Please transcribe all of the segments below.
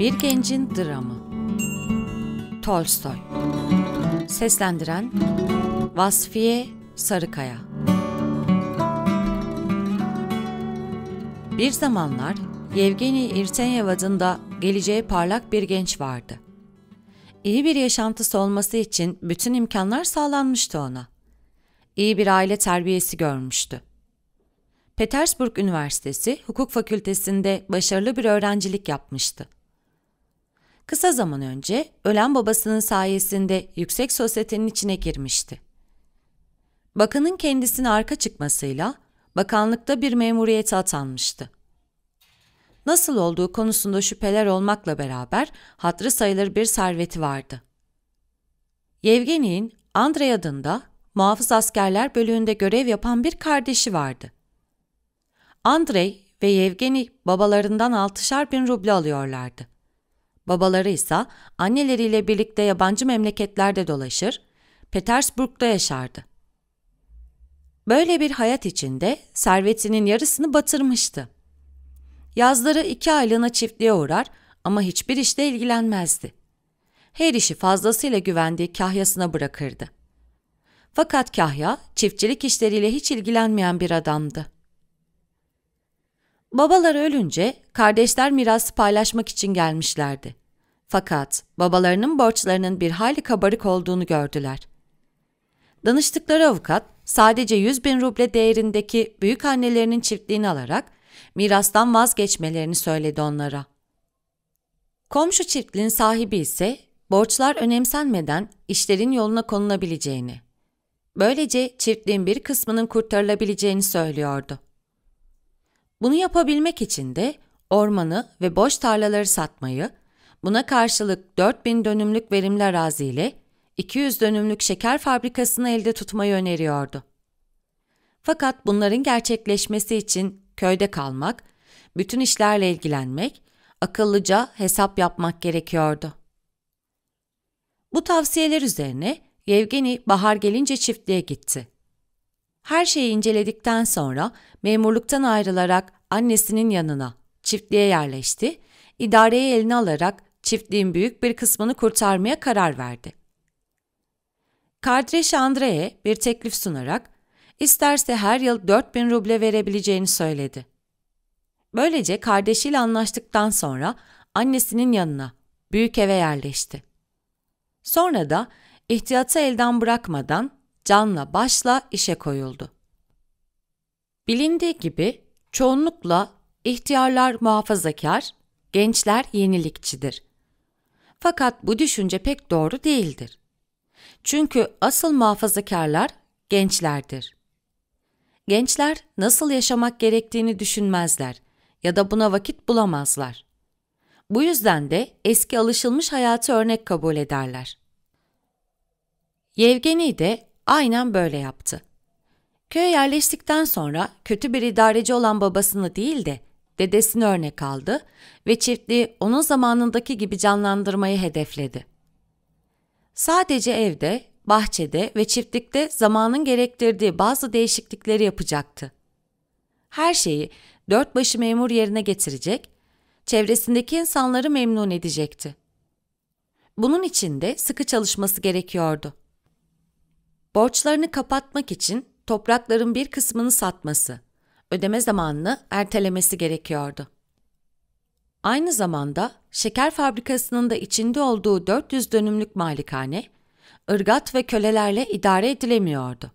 Bir Gencin Dramı Tolstoy Seslendiren Vasfiye Sarıkaya Bir zamanlar Yevgeni Irtenyev adında geleceğe parlak bir genç vardı. İyi bir yaşantısı olması için bütün imkanlar sağlanmıştı ona. İyi bir aile terbiyesi görmüştü. Petersburg Üniversitesi Hukuk Fakültesinde başarılı bir öğrencilik yapmıştı. Kısa zaman önce ölen babasının sayesinde yüksek sosyetenin içine girmişti. Bakanın kendisini arka çıkmasıyla bakanlıkta bir memuriyete atanmıştı. Nasıl olduğu konusunda şüpheler olmakla beraber hatrı sayılır bir serveti vardı. Yevgeni'nin Andrei adında muhafız askerler bölüğünde görev yapan bir kardeşi vardı. Andrei ve Yevgeni babalarından altışar bin ruble alıyorlardı. Babaları ise anneleriyle birlikte yabancı memleketlerde dolaşır, Petersburg'da yaşardı. Böyle bir hayat içinde servetinin yarısını batırmıştı. Yazları iki aylığına çiftliğe uğrar ama hiçbir işle ilgilenmezdi. Her işi fazlasıyla güvendiği kahyasına bırakırdı. Fakat kahya çiftçilik işleriyle hiç ilgilenmeyen bir adamdı. Babalar ölünce kardeşler mirası paylaşmak için gelmişlerdi. Fakat babalarının borçlarının bir hayli kabarık olduğunu gördüler. Danıştıkları avukat sadece 100 bin ruble değerindeki büyük annelerinin çiftliğini alarak mirastan vazgeçmelerini söyledi onlara. Komşu çiftliğin sahibi ise borçlar önemsenmeden işlerin yoluna konulabileceğini, böylece çiftliğin bir kısmının kurtarılabileceğini söylüyordu. Bunu yapabilmek için de ormanı ve boş tarlaları satmayı, Buna karşılık 4000 dönümlük verimli araziyle 200 dönümlük şeker fabrikasını elde tutmayı öneriyordu. Fakat bunların gerçekleşmesi için köyde kalmak, bütün işlerle ilgilenmek, akıllıca hesap yapmak gerekiyordu. Bu tavsiyeler üzerine Yevgeni bahar gelince çiftliğe gitti. Her şeyi inceledikten sonra memurluktan ayrılarak annesinin yanına, çiftliğe yerleşti, idareyi eline alarak çiftliğin büyük bir kısmını kurtarmaya karar verdi. Kardeş Andre'ye bir teklif sunarak isterse her yıl 4000 ruble verebileceğini söyledi. Böylece kardeşiyle anlaştıktan sonra annesinin yanına, büyük eve yerleşti. Sonra da ihtiyatı elden bırakmadan canla başla işe koyuldu. Bilindiği gibi çoğunlukla ihtiyarlar muhafazakar, gençler yenilikçidir. Fakat bu düşünce pek doğru değildir. Çünkü asıl muhafazakarlar gençlerdir. Gençler nasıl yaşamak gerektiğini düşünmezler ya da buna vakit bulamazlar. Bu yüzden de eski alışılmış hayatı örnek kabul ederler. Yevgeni de aynen böyle yaptı. Köye yerleştikten sonra kötü bir idareci olan babasını değil de dedesini örnek aldı ve çiftliği onun zamanındaki gibi canlandırmayı hedefledi. Sadece evde, bahçede ve çiftlikte zamanın gerektirdiği bazı değişiklikleri yapacaktı. Her şeyi dört başı memur yerine getirecek, çevresindeki insanları memnun edecekti. Bunun için de sıkı çalışması gerekiyordu. Borçlarını kapatmak için toprakların bir kısmını satması, ödeme zamanını ertelemesi gerekiyordu. Aynı zamanda şeker fabrikasının da içinde olduğu 400 dönümlük malikane, ırgat ve kölelerle idare edilemiyordu.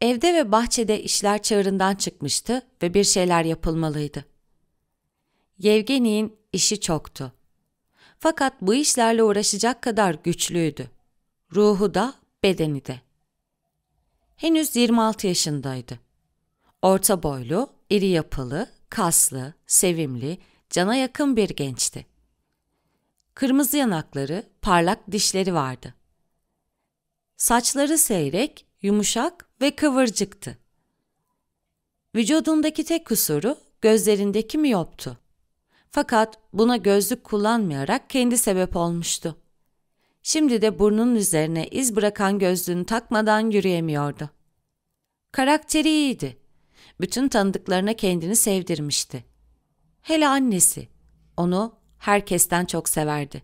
Evde ve bahçede işler çığırından çıkmıştı ve bir şeyler yapılmalıydı. Yevgeni'nin işi çoktu. Fakat bu işlerle uğraşacak kadar güçlüydü. Ruhu da, bedeni de. Henüz 26 yaşındaydı. Orta boylu, iri yapılı, kaslı, sevimli, cana yakın bir gençti. Kırmızı yanakları, parlak dişleri vardı. Saçları seyrek, yumuşak ve kıvırcıktı. Vücudundaki tek kusuru gözlerindeki miyoptu. Fakat buna gözlük kullanmayarak kendi sebep olmuştu. Şimdi de burnunun üzerine iz bırakan gözlüğünü takmadan yürüyemiyordu. Karakteri iyiydi bütün tanıdıklarına kendini sevdirmişti. Hele annesi, onu herkesten çok severdi.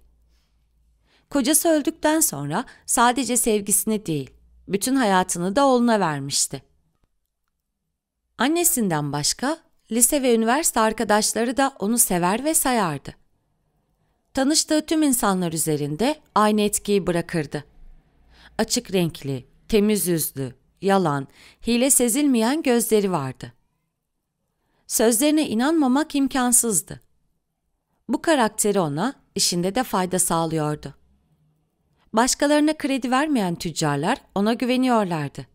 Kocası öldükten sonra sadece sevgisini değil, bütün hayatını da oğluna vermişti. Annesinden başka lise ve üniversite arkadaşları da onu sever ve sayardı. Tanıştığı tüm insanlar üzerinde aynı etkiyi bırakırdı. Açık renkli, temiz yüzlü, yalan, hile sezilmeyen gözleri vardı. Sözlerine inanmamak imkansızdı. Bu karakteri ona işinde de fayda sağlıyordu. Başkalarına kredi vermeyen tüccarlar ona güveniyorlardı.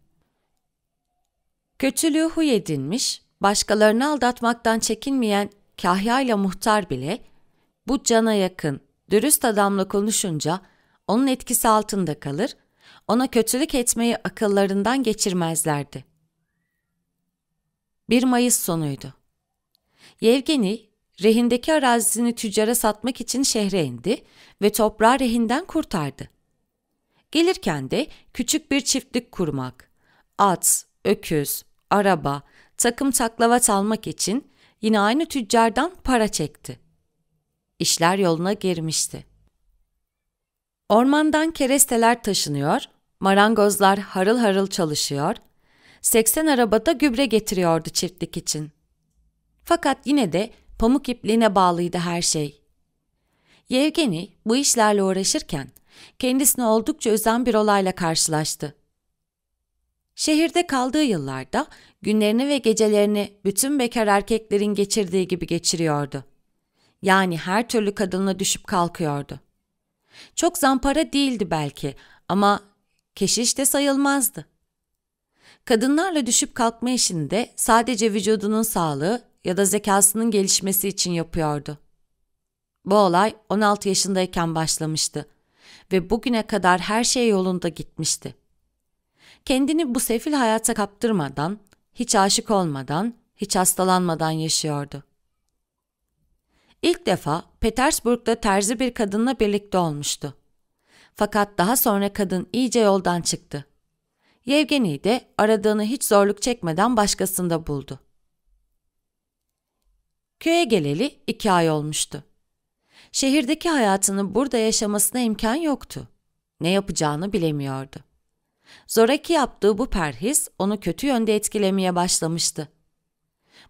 Kötülüğü huy edinmiş, başkalarını aldatmaktan çekinmeyen Kahya ile muhtar bile bu cana yakın, dürüst adamla konuşunca onun etkisi altında kalır ona kötülük etmeyi akıllarından geçirmezlerdi. 1 Mayıs sonuydu. Yevgeni, rehindeki arazisini tüccara satmak için şehre indi ve toprağı rehinden kurtardı. Gelirken de küçük bir çiftlik kurmak, at, öküz, araba, takım taklavat almak için yine aynı tüccardan para çekti. İşler yoluna girmişti. Ormandan keresteler taşınıyor, Marangozlar harıl harıl çalışıyor, 80 arabada gübre getiriyordu çiftlik için. Fakat yine de pamuk ipliğine bağlıydı her şey. Yevgeni bu işlerle uğraşırken kendisine oldukça özen bir olayla karşılaştı. Şehirde kaldığı yıllarda günlerini ve gecelerini bütün bekar erkeklerin geçirdiği gibi geçiriyordu. Yani her türlü kadınla düşüp kalkıyordu. Çok zampara değildi belki ama keşiş de sayılmazdı. Kadınlarla düşüp kalkma işini de sadece vücudunun sağlığı ya da zekasının gelişmesi için yapıyordu. Bu olay 16 yaşındayken başlamıştı ve bugüne kadar her şey yolunda gitmişti. Kendini bu sefil hayata kaptırmadan, hiç aşık olmadan, hiç hastalanmadan yaşıyordu. İlk defa Petersburg'da terzi bir kadınla birlikte olmuştu. Fakat daha sonra kadın iyice yoldan çıktı. Yevgeni de aradığını hiç zorluk çekmeden başkasında buldu. Köye geleli iki ay olmuştu. Şehirdeki hayatını burada yaşamasına imkan yoktu. Ne yapacağını bilemiyordu. Zoraki yaptığı bu perhis onu kötü yönde etkilemeye başlamıştı.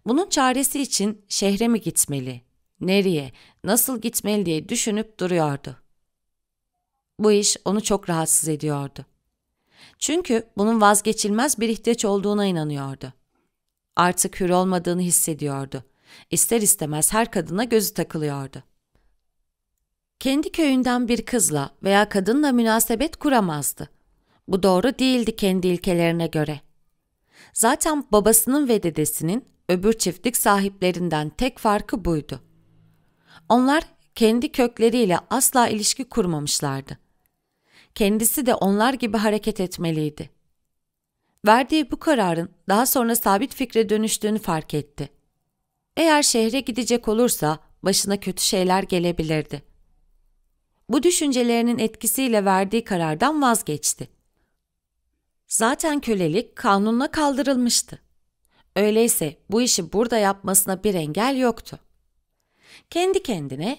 Bunun çaresi için şehre mi gitmeli, nereye, nasıl gitmeli diye düşünüp duruyordu. Bu iş onu çok rahatsız ediyordu. Çünkü bunun vazgeçilmez bir ihtiyaç olduğuna inanıyordu. Artık hür olmadığını hissediyordu. İster istemez her kadına gözü takılıyordu. Kendi köyünden bir kızla veya kadınla münasebet kuramazdı. Bu doğru değildi kendi ilkelerine göre. Zaten babasının ve dedesinin öbür çiftlik sahiplerinden tek farkı buydu. Onlar kendi kökleriyle asla ilişki kurmamışlardı kendisi de onlar gibi hareket etmeliydi. Verdiği bu kararın daha sonra sabit fikre dönüştüğünü fark etti. Eğer şehre gidecek olursa başına kötü şeyler gelebilirdi. Bu düşüncelerinin etkisiyle verdiği karardan vazgeçti. Zaten kölelik kanunla kaldırılmıştı. Öyleyse bu işi burada yapmasına bir engel yoktu. Kendi kendine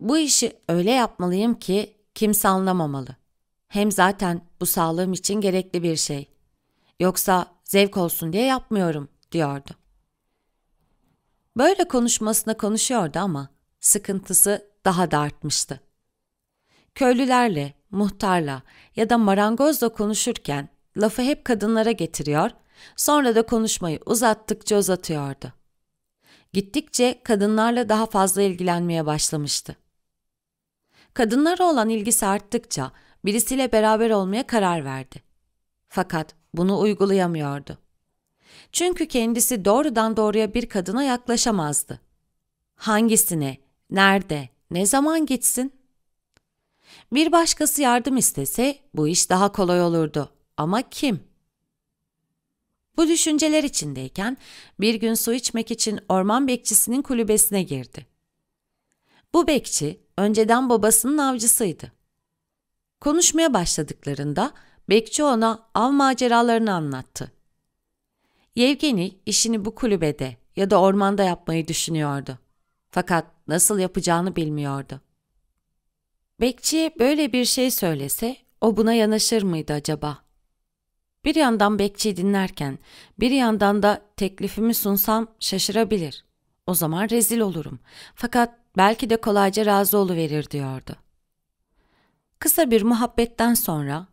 bu işi öyle yapmalıyım ki kimse anlamamalı. Hem zaten bu sağlığım için gerekli bir şey. Yoksa zevk olsun diye yapmıyorum diyordu. Böyle konuşmasına konuşuyordu ama sıkıntısı daha da artmıştı. Köylülerle, muhtarla ya da marangozla konuşurken lafı hep kadınlara getiriyor, sonra da konuşmayı uzattıkça uzatıyordu. Gittikçe kadınlarla daha fazla ilgilenmeye başlamıştı. Kadınlara olan ilgisi arttıkça birisiyle beraber olmaya karar verdi. Fakat bunu uygulayamıyordu. Çünkü kendisi doğrudan doğruya bir kadına yaklaşamazdı. Hangisine, nerede, ne zaman gitsin? Bir başkası yardım istese bu iş daha kolay olurdu. Ama kim? Bu düşünceler içindeyken bir gün su içmek için orman bekçisinin kulübesine girdi. Bu bekçi önceden babasının avcısıydı. Konuşmaya başladıklarında bekçi ona av maceralarını anlattı. Yevgeni işini bu kulübede ya da ormanda yapmayı düşünüyordu. Fakat nasıl yapacağını bilmiyordu. Bekçi böyle bir şey söylese o buna yanaşır mıydı acaba? Bir yandan bekçiyi dinlerken bir yandan da teklifimi sunsam şaşırabilir. O zaman rezil olurum. Fakat belki de kolayca razı verir diyordu. Kısa bir muhabbetten sonra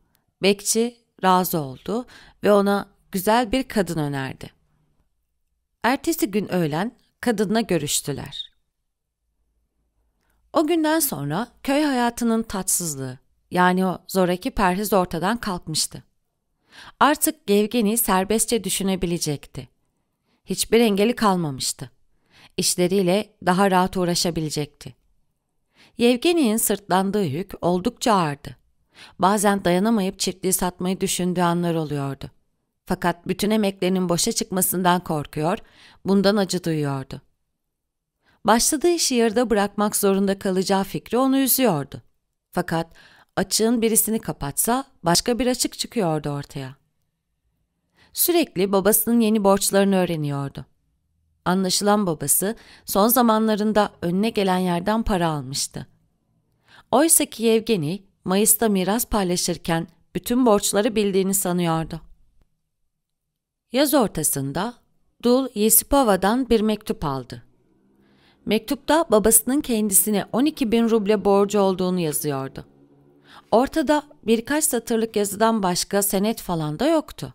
bekçi razı oldu ve ona güzel bir kadın önerdi. Ertesi gün öğlen kadınla görüştüler. O günden sonra köy hayatının tatsızlığı yani o zoraki perhiz ortadan kalkmıştı. Artık Gevgeni serbestçe düşünebilecekti. Hiçbir engeli kalmamıştı. İşleriyle daha rahat uğraşabilecekti. Yevgeni'nin sırtlandığı yük oldukça ağırdı. Bazen dayanamayıp çiftliği satmayı düşündüğü anlar oluyordu. Fakat bütün emeklerinin boşa çıkmasından korkuyor, bundan acı duyuyordu. Başladığı işi yarıda bırakmak zorunda kalacağı fikri onu üzüyordu. Fakat açığın birisini kapatsa başka bir açık çıkıyordu ortaya. Sürekli babasının yeni borçlarını öğreniyordu. Anlaşılan babası son zamanlarında önüne gelen yerden para almıştı. Oysa ki Yevgeni Mayıs'ta miras paylaşırken bütün borçları bildiğini sanıyordu. Yaz ortasında Dul Yesipova'dan bir mektup aldı. Mektupta babasının kendisine 12 bin ruble borcu olduğunu yazıyordu. Ortada birkaç satırlık yazıdan başka senet falan da yoktu.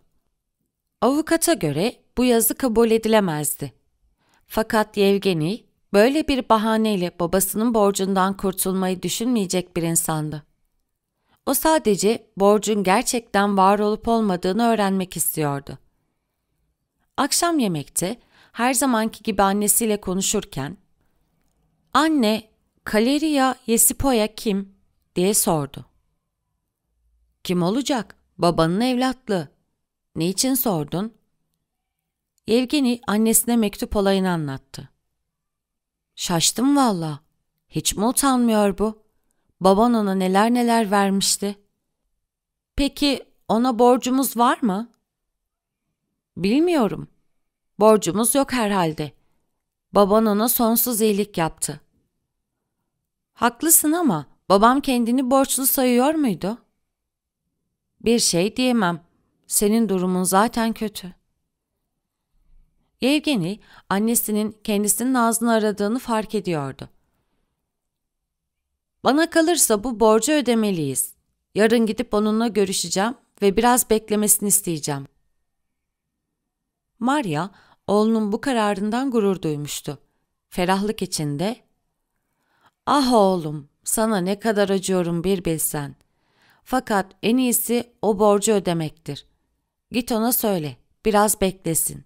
Avukata göre bu yazı kabul edilemezdi. Fakat Yevgeni böyle bir bahaneyle babasının borcundan kurtulmayı düşünmeyecek bir insandı. O sadece borcun gerçekten var olup olmadığını öğrenmek istiyordu. Akşam yemekte her zamanki gibi annesiyle konuşurken "Anne, Kaleria Yesipoya kim?" diye sordu. "Kim olacak? Babanın evlatlığı. için sordun?" Evgeni annesine mektup olayını anlattı. Şaştım valla. Hiç mi utanmıyor bu? Baban ona neler neler vermişti. Peki ona borcumuz var mı? Bilmiyorum. Borcumuz yok herhalde. Baban ona sonsuz iyilik yaptı. Haklısın ama babam kendini borçlu sayıyor muydu? Bir şey diyemem. Senin durumun zaten kötü. Yevgeni annesinin kendisinin ağzını aradığını fark ediyordu. Bana kalırsa bu borcu ödemeliyiz. Yarın gidip onunla görüşeceğim ve biraz beklemesini isteyeceğim. Maria oğlunun bu kararından gurur duymuştu. Ferahlık içinde Ah oğlum, sana ne kadar acıyorum bir bilsen. Fakat en iyisi o borcu ödemektir. Git ona söyle, biraz beklesin.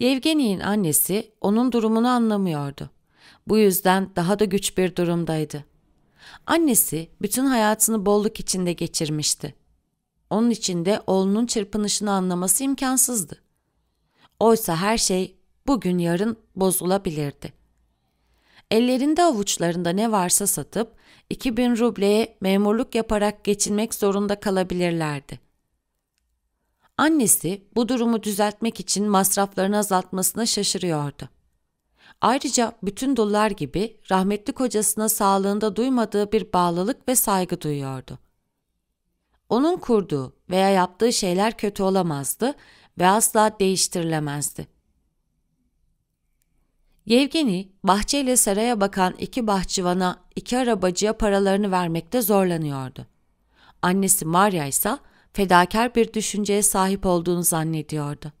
Yevgeni'nin annesi onun durumunu anlamıyordu. Bu yüzden daha da güç bir durumdaydı. Annesi bütün hayatını bolluk içinde geçirmişti. Onun için de oğlunun çırpınışını anlaması imkansızdı. Oysa her şey bugün yarın bozulabilirdi. Ellerinde avuçlarında ne varsa satıp 2000 rubleye memurluk yaparak geçinmek zorunda kalabilirlerdi. Annesi bu durumu düzeltmek için masraflarını azaltmasına şaşırıyordu. Ayrıca bütün dullar gibi rahmetli kocasına sağlığında duymadığı bir bağlılık ve saygı duyuyordu. Onun kurduğu veya yaptığı şeyler kötü olamazdı ve asla değiştirilemezdi. Yevgeni, bahçeyle saraya bakan iki bahçıvana, iki arabacıya paralarını vermekte zorlanıyordu. Annesi Maria ise fedakar bir düşünceye sahip olduğunu zannediyordu.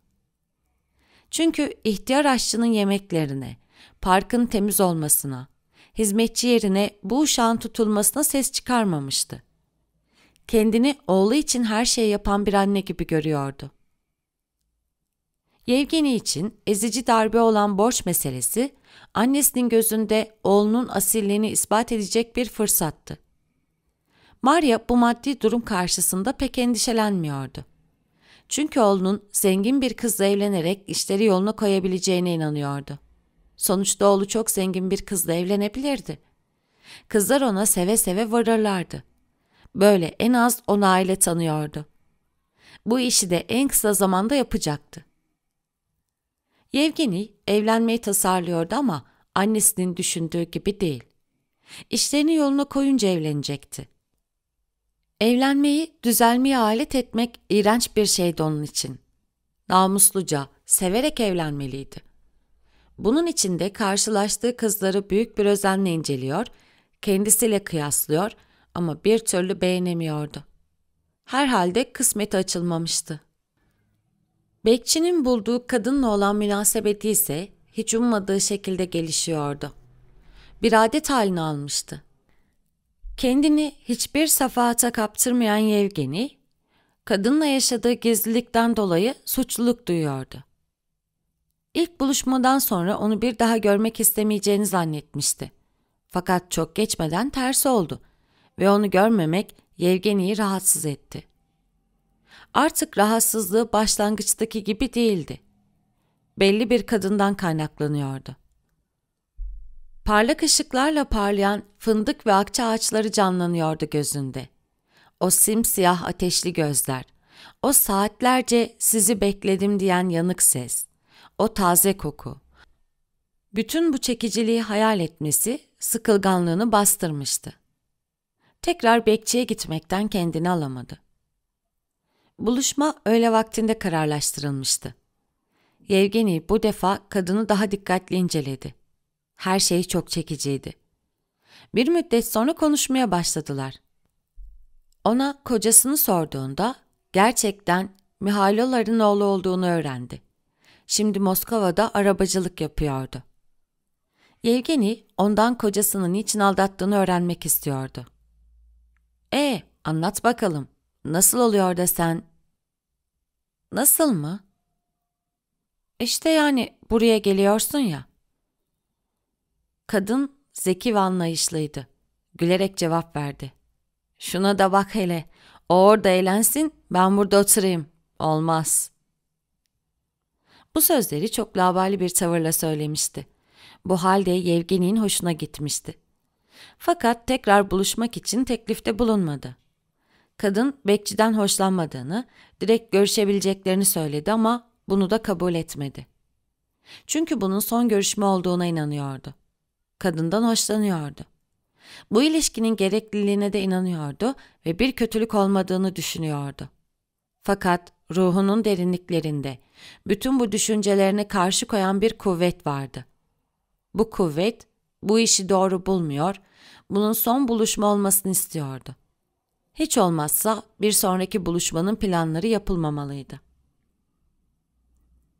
Çünkü ihtiyar aşçının yemeklerine, parkın temiz olmasına, hizmetçi yerine bu uşağın tutulmasına ses çıkarmamıştı. Kendini oğlu için her şeyi yapan bir anne gibi görüyordu. Yevgeni için ezici darbe olan borç meselesi, annesinin gözünde oğlunun asilliğini ispat edecek bir fırsattı. Maria bu maddi durum karşısında pek endişelenmiyordu. Çünkü oğlunun zengin bir kızla evlenerek işleri yoluna koyabileceğine inanıyordu. Sonuçta oğlu çok zengin bir kızla evlenebilirdi. Kızlar ona seve seve varırlardı. Böyle en az on aile tanıyordu. Bu işi de en kısa zamanda yapacaktı. Yevgeni evlenmeyi tasarlıyordu ama annesinin düşündüğü gibi değil. İşlerini yoluna koyunca evlenecekti. Evlenmeyi düzelmeye alet etmek iğrenç bir şeydi onun için. Namusluca, severek evlenmeliydi. Bunun için de karşılaştığı kızları büyük bir özenle inceliyor, kendisiyle kıyaslıyor ama bir türlü beğenemiyordu. Herhalde kısmeti açılmamıştı. Bekçinin bulduğu kadınla olan münasebeti ise hiç ummadığı şekilde gelişiyordu. Bir adet halini almıştı. Kendini hiçbir safahata kaptırmayan Yevgeni, kadınla yaşadığı gizlilikten dolayı suçluluk duyuyordu. İlk buluşmadan sonra onu bir daha görmek istemeyeceğini zannetmişti. Fakat çok geçmeden tersi oldu ve onu görmemek Yevgeni'yi rahatsız etti. Artık rahatsızlığı başlangıçtaki gibi değildi. Belli bir kadından kaynaklanıyordu. Parlak ışıklarla parlayan fındık ve akça ağaçları canlanıyordu gözünde. O simsiyah ateşli gözler, o saatlerce sizi bekledim diyen yanık ses, o taze koku. Bütün bu çekiciliği hayal etmesi sıkılganlığını bastırmıştı. Tekrar bekçiye gitmekten kendini alamadı. Buluşma öğle vaktinde kararlaştırılmıştı. Yevgeni bu defa kadını daha dikkatli inceledi her şey çok çekiciydi. Bir müddet sonra konuşmaya başladılar. Ona kocasını sorduğunda gerçekten Mihailoların oğlu olduğunu öğrendi. Şimdi Moskova'da arabacılık yapıyordu. Yevgeni ondan kocasının niçin aldattığını öğrenmek istiyordu. E anlat bakalım. Nasıl oluyor da sen? Nasıl mı? İşte yani buraya geliyorsun ya. Kadın zeki ve anlayışlıydı. Gülerek cevap verdi. Şuna da bak hele. O orada eğlensin, ben burada oturayım. Olmaz. Bu sözleri çok labali bir tavırla söylemişti. Bu halde Yevgeni'nin hoşuna gitmişti. Fakat tekrar buluşmak için teklifte bulunmadı. Kadın bekçiden hoşlanmadığını, direkt görüşebileceklerini söyledi ama bunu da kabul etmedi. Çünkü bunun son görüşme olduğuna inanıyordu kadından hoşlanıyordu. Bu ilişkinin gerekliliğine de inanıyordu ve bir kötülük olmadığını düşünüyordu. Fakat ruhunun derinliklerinde bütün bu düşüncelerine karşı koyan bir kuvvet vardı. Bu kuvvet bu işi doğru bulmuyor, bunun son buluşma olmasını istiyordu. Hiç olmazsa bir sonraki buluşmanın planları yapılmamalıydı.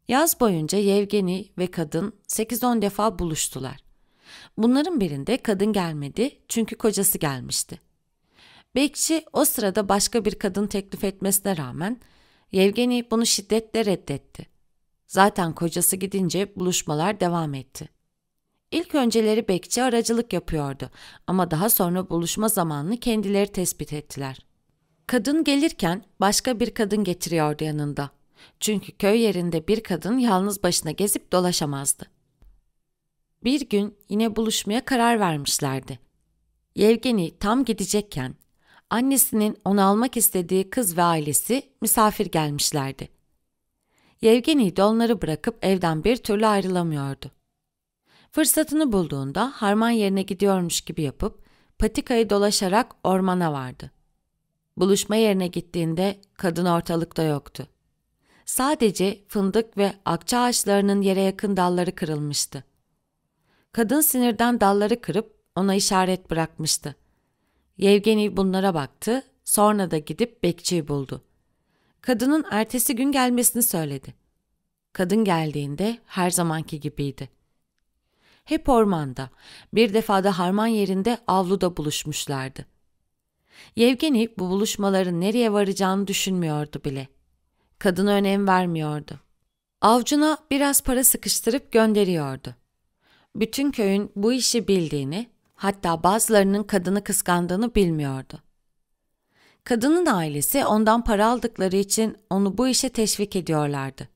Yaz boyunca Yevgeni ve kadın 8-10 defa buluştular. Bunların birinde kadın gelmedi çünkü kocası gelmişti. Bekçi o sırada başka bir kadın teklif etmesine rağmen Yevgeni bunu şiddetle reddetti. Zaten kocası gidince buluşmalar devam etti. İlk önceleri bekçi aracılık yapıyordu ama daha sonra buluşma zamanını kendileri tespit ettiler. Kadın gelirken başka bir kadın getiriyordu yanında. Çünkü köy yerinde bir kadın yalnız başına gezip dolaşamazdı. Bir gün yine buluşmaya karar vermişlerdi. Yevgeni tam gidecekken annesinin onu almak istediği kız ve ailesi misafir gelmişlerdi. Yevgeni de onları bırakıp evden bir türlü ayrılamıyordu. Fırsatını bulduğunda harman yerine gidiyormuş gibi yapıp patikayı dolaşarak ormana vardı. Buluşma yerine gittiğinde kadın ortalıkta yoktu. Sadece fındık ve akça ağaçlarının yere yakın dalları kırılmıştı. Kadın sinirden dalları kırıp ona işaret bırakmıştı. Yevgeni bunlara baktı, sonra da gidip bekçiyi buldu. Kadının ertesi gün gelmesini söyledi. Kadın geldiğinde her zamanki gibiydi. Hep ormanda, bir defada harman yerinde avluda buluşmuşlardı. Yevgeni bu buluşmaların nereye varacağını düşünmüyordu bile. Kadına önem vermiyordu. Avcına biraz para sıkıştırıp gönderiyordu bütün köyün bu işi bildiğini, hatta bazılarının kadını kıskandığını bilmiyordu. Kadının ailesi ondan para aldıkları için onu bu işe teşvik ediyorlardı.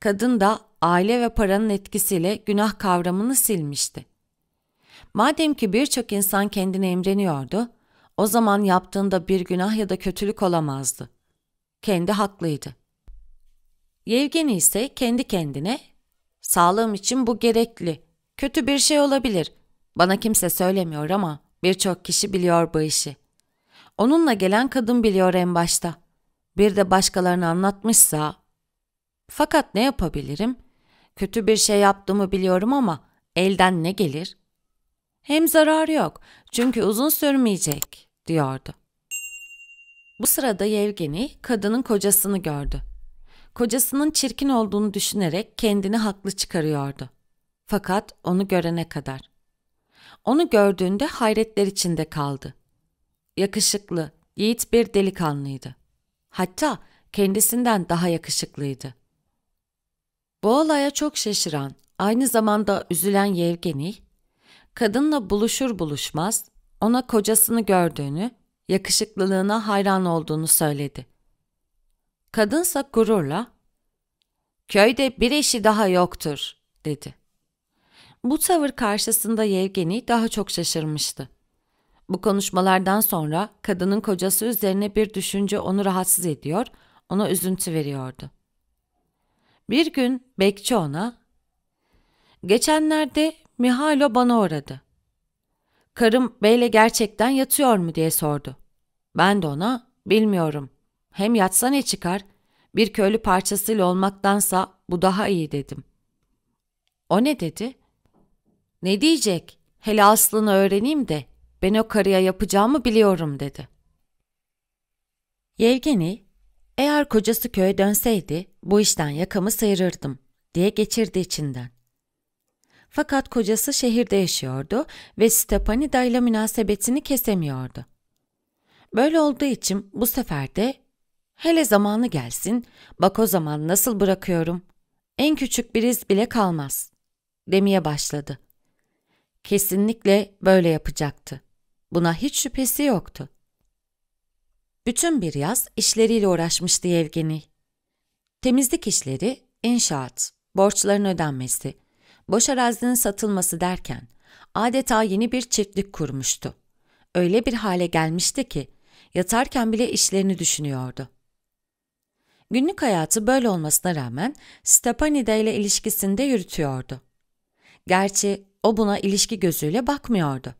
Kadın da aile ve paranın etkisiyle günah kavramını silmişti. Madem ki birçok insan kendini emreniyordu, o zaman yaptığında bir günah ya da kötülük olamazdı. Kendi haklıydı. Yevgeni ise kendi kendine, sağlığım için bu gerekli Kötü bir şey olabilir. Bana kimse söylemiyor ama birçok kişi biliyor bu işi. Onunla gelen kadın biliyor en başta. Bir de başkalarını anlatmışsa... Fakat ne yapabilirim? Kötü bir şey yaptığımı biliyorum ama elden ne gelir? Hem zarar yok çünkü uzun sürmeyecek diyordu. Bu sırada Yevgeni kadının kocasını gördü. Kocasının çirkin olduğunu düşünerek kendini haklı çıkarıyordu. Fakat onu görene kadar. Onu gördüğünde hayretler içinde kaldı. Yakışıklı, yiğit bir delikanlıydı. Hatta kendisinden daha yakışıklıydı. Bu olaya çok şaşıran, aynı zamanda üzülen Yevgeni, kadınla buluşur buluşmaz ona kocasını gördüğünü, yakışıklılığına hayran olduğunu söyledi. Kadınsa gururla, ''Köyde bir eşi daha yoktur.'' dedi. Bu tavır karşısında Yevgeni daha çok şaşırmıştı. Bu konuşmalardan sonra kadının kocası üzerine bir düşünce onu rahatsız ediyor, ona üzüntü veriyordu. Bir gün bekçi ona, ''Geçenlerde Mihalo bana uğradı. Karım beyle gerçekten yatıyor mu?'' diye sordu. Ben de ona, ''Bilmiyorum. Hem yatsa ne çıkar? Bir köylü parçasıyla olmaktansa bu daha iyi.'' dedim. O ne dedi? Ne diyecek? Hele aslını öğreneyim de ben o karıya yapacağımı biliyorum dedi. Yevgeni, eğer kocası köye dönseydi bu işten yakamı sıyırırdım diye geçirdi içinden. Fakat kocası şehirde yaşıyordu ve Stepanida ile münasebetini kesemiyordu. Böyle olduğu için bu sefer de hele zamanı gelsin, bak o zaman nasıl bırakıyorum, en küçük bir iz bile kalmaz demeye başladı.'' Kesinlikle böyle yapacaktı. Buna hiç şüphesi yoktu. Bütün bir yaz işleriyle uğraşmıştı Yevgeni. Temizlik işleri, inşaat, borçların ödenmesi, boş arazinin satılması derken adeta yeni bir çiftlik kurmuştu. Öyle bir hale gelmişti ki yatarken bile işlerini düşünüyordu. Günlük hayatı böyle olmasına rağmen Stepanida ile ilişkisinde yürütüyordu. Gerçi o buna ilişki gözüyle bakmıyordu.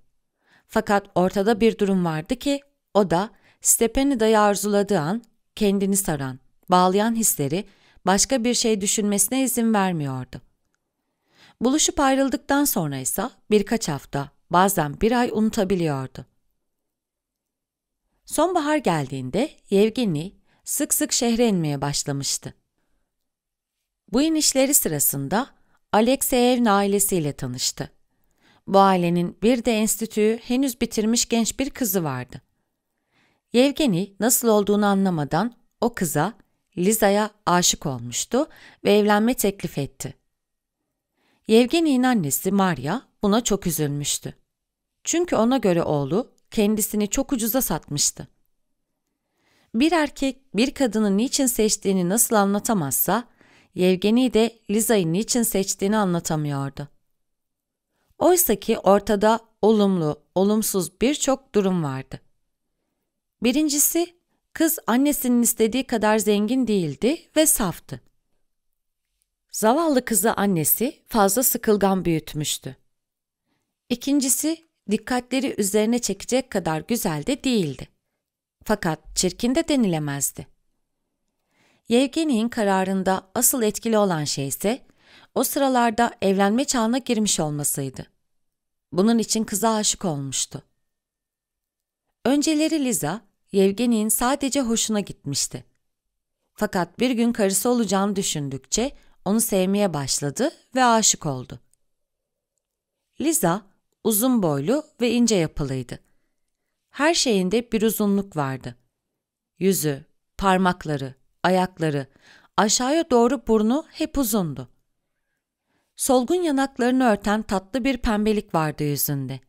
Fakat ortada bir durum vardı ki o da Stepanida'yı arzuladığı an kendini saran, bağlayan hisleri başka bir şey düşünmesine izin vermiyordu. Buluşup ayrıldıktan sonra ise birkaç hafta, bazen bir ay unutabiliyordu. Sonbahar geldiğinde Yevgeni sık sık şehre inmeye başlamıştı. Bu inişleri sırasında Alexeyev ailesiyle tanıştı. Bu ailenin bir de enstitüyü henüz bitirmiş genç bir kızı vardı. Yevgeni nasıl olduğunu anlamadan o kıza, Liza'ya aşık olmuştu ve evlenme teklif etti. Yevgeni'nin annesi Maria buna çok üzülmüştü. Çünkü ona göre oğlu kendisini çok ucuza satmıştı. Bir erkek bir kadını niçin seçtiğini nasıl anlatamazsa Yevgeni de Liza'yı niçin seçtiğini anlatamıyordu. Oysa ki ortada olumlu, olumsuz birçok durum vardı. Birincisi, kız annesinin istediği kadar zengin değildi ve saftı. Zavallı kızı annesi fazla sıkılgan büyütmüştü. İkincisi, dikkatleri üzerine çekecek kadar güzel de değildi. Fakat çirkin de denilemezdi. Yevgeni'nin kararında asıl etkili olan şey ise o sıralarda evlenme çağına girmiş olmasıydı. Bunun için kıza aşık olmuştu. Önceleri Liza, Yevgeni'nin sadece hoşuna gitmişti. Fakat bir gün karısı olacağını düşündükçe onu sevmeye başladı ve aşık oldu. Liza uzun boylu ve ince yapılıydı. Her şeyinde bir uzunluk vardı. Yüzü, parmakları, ayakları, aşağıya doğru burnu hep uzundu. Solgun yanaklarını örten tatlı bir pembelik vardı yüzünde.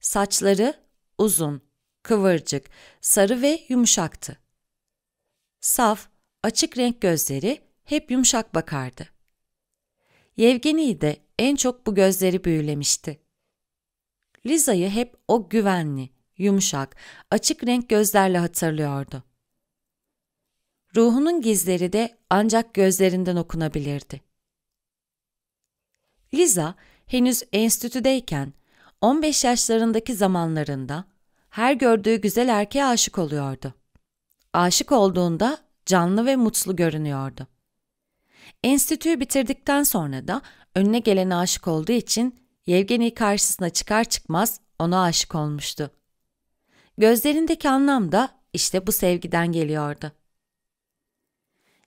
Saçları uzun, kıvırcık, sarı ve yumuşaktı. Saf, açık renk gözleri hep yumuşak bakardı. Yevgeni'yi de en çok bu gözleri büyülemişti. Liza'yı hep o güvenli, yumuşak, açık renk gözlerle hatırlıyordu. Ruhunun gizleri de ancak gözlerinden okunabilirdi. Liza henüz enstitüdeyken 15 yaşlarındaki zamanlarında her gördüğü güzel erkeğe aşık oluyordu. Aşık olduğunda canlı ve mutlu görünüyordu. Enstitüyü bitirdikten sonra da önüne gelene aşık olduğu için Yevgeni karşısına çıkar çıkmaz ona aşık olmuştu. Gözlerindeki anlam da işte bu sevgiden geliyordu.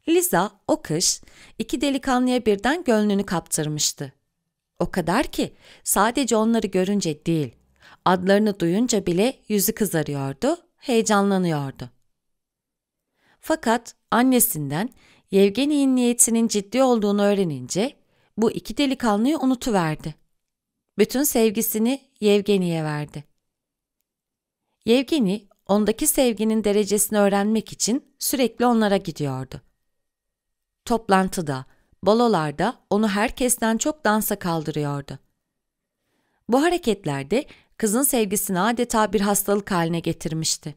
Liza o kış iki delikanlıya birden gönlünü kaptırmıştı. O kadar ki sadece onları görünce değil, adlarını duyunca bile yüzü kızarıyordu, heyecanlanıyordu. Fakat annesinden Yevgeni'nin niyetinin ciddi olduğunu öğrenince bu iki delikanlıyı unutuverdi. Bütün sevgisini Yevgeni'ye verdi. Yevgeni ondaki sevginin derecesini öğrenmek için sürekli onlara gidiyordu. Toplantıda, balolarda onu herkesten çok dansa kaldırıyordu. Bu hareketlerde kızın sevgisini adeta bir hastalık haline getirmişti.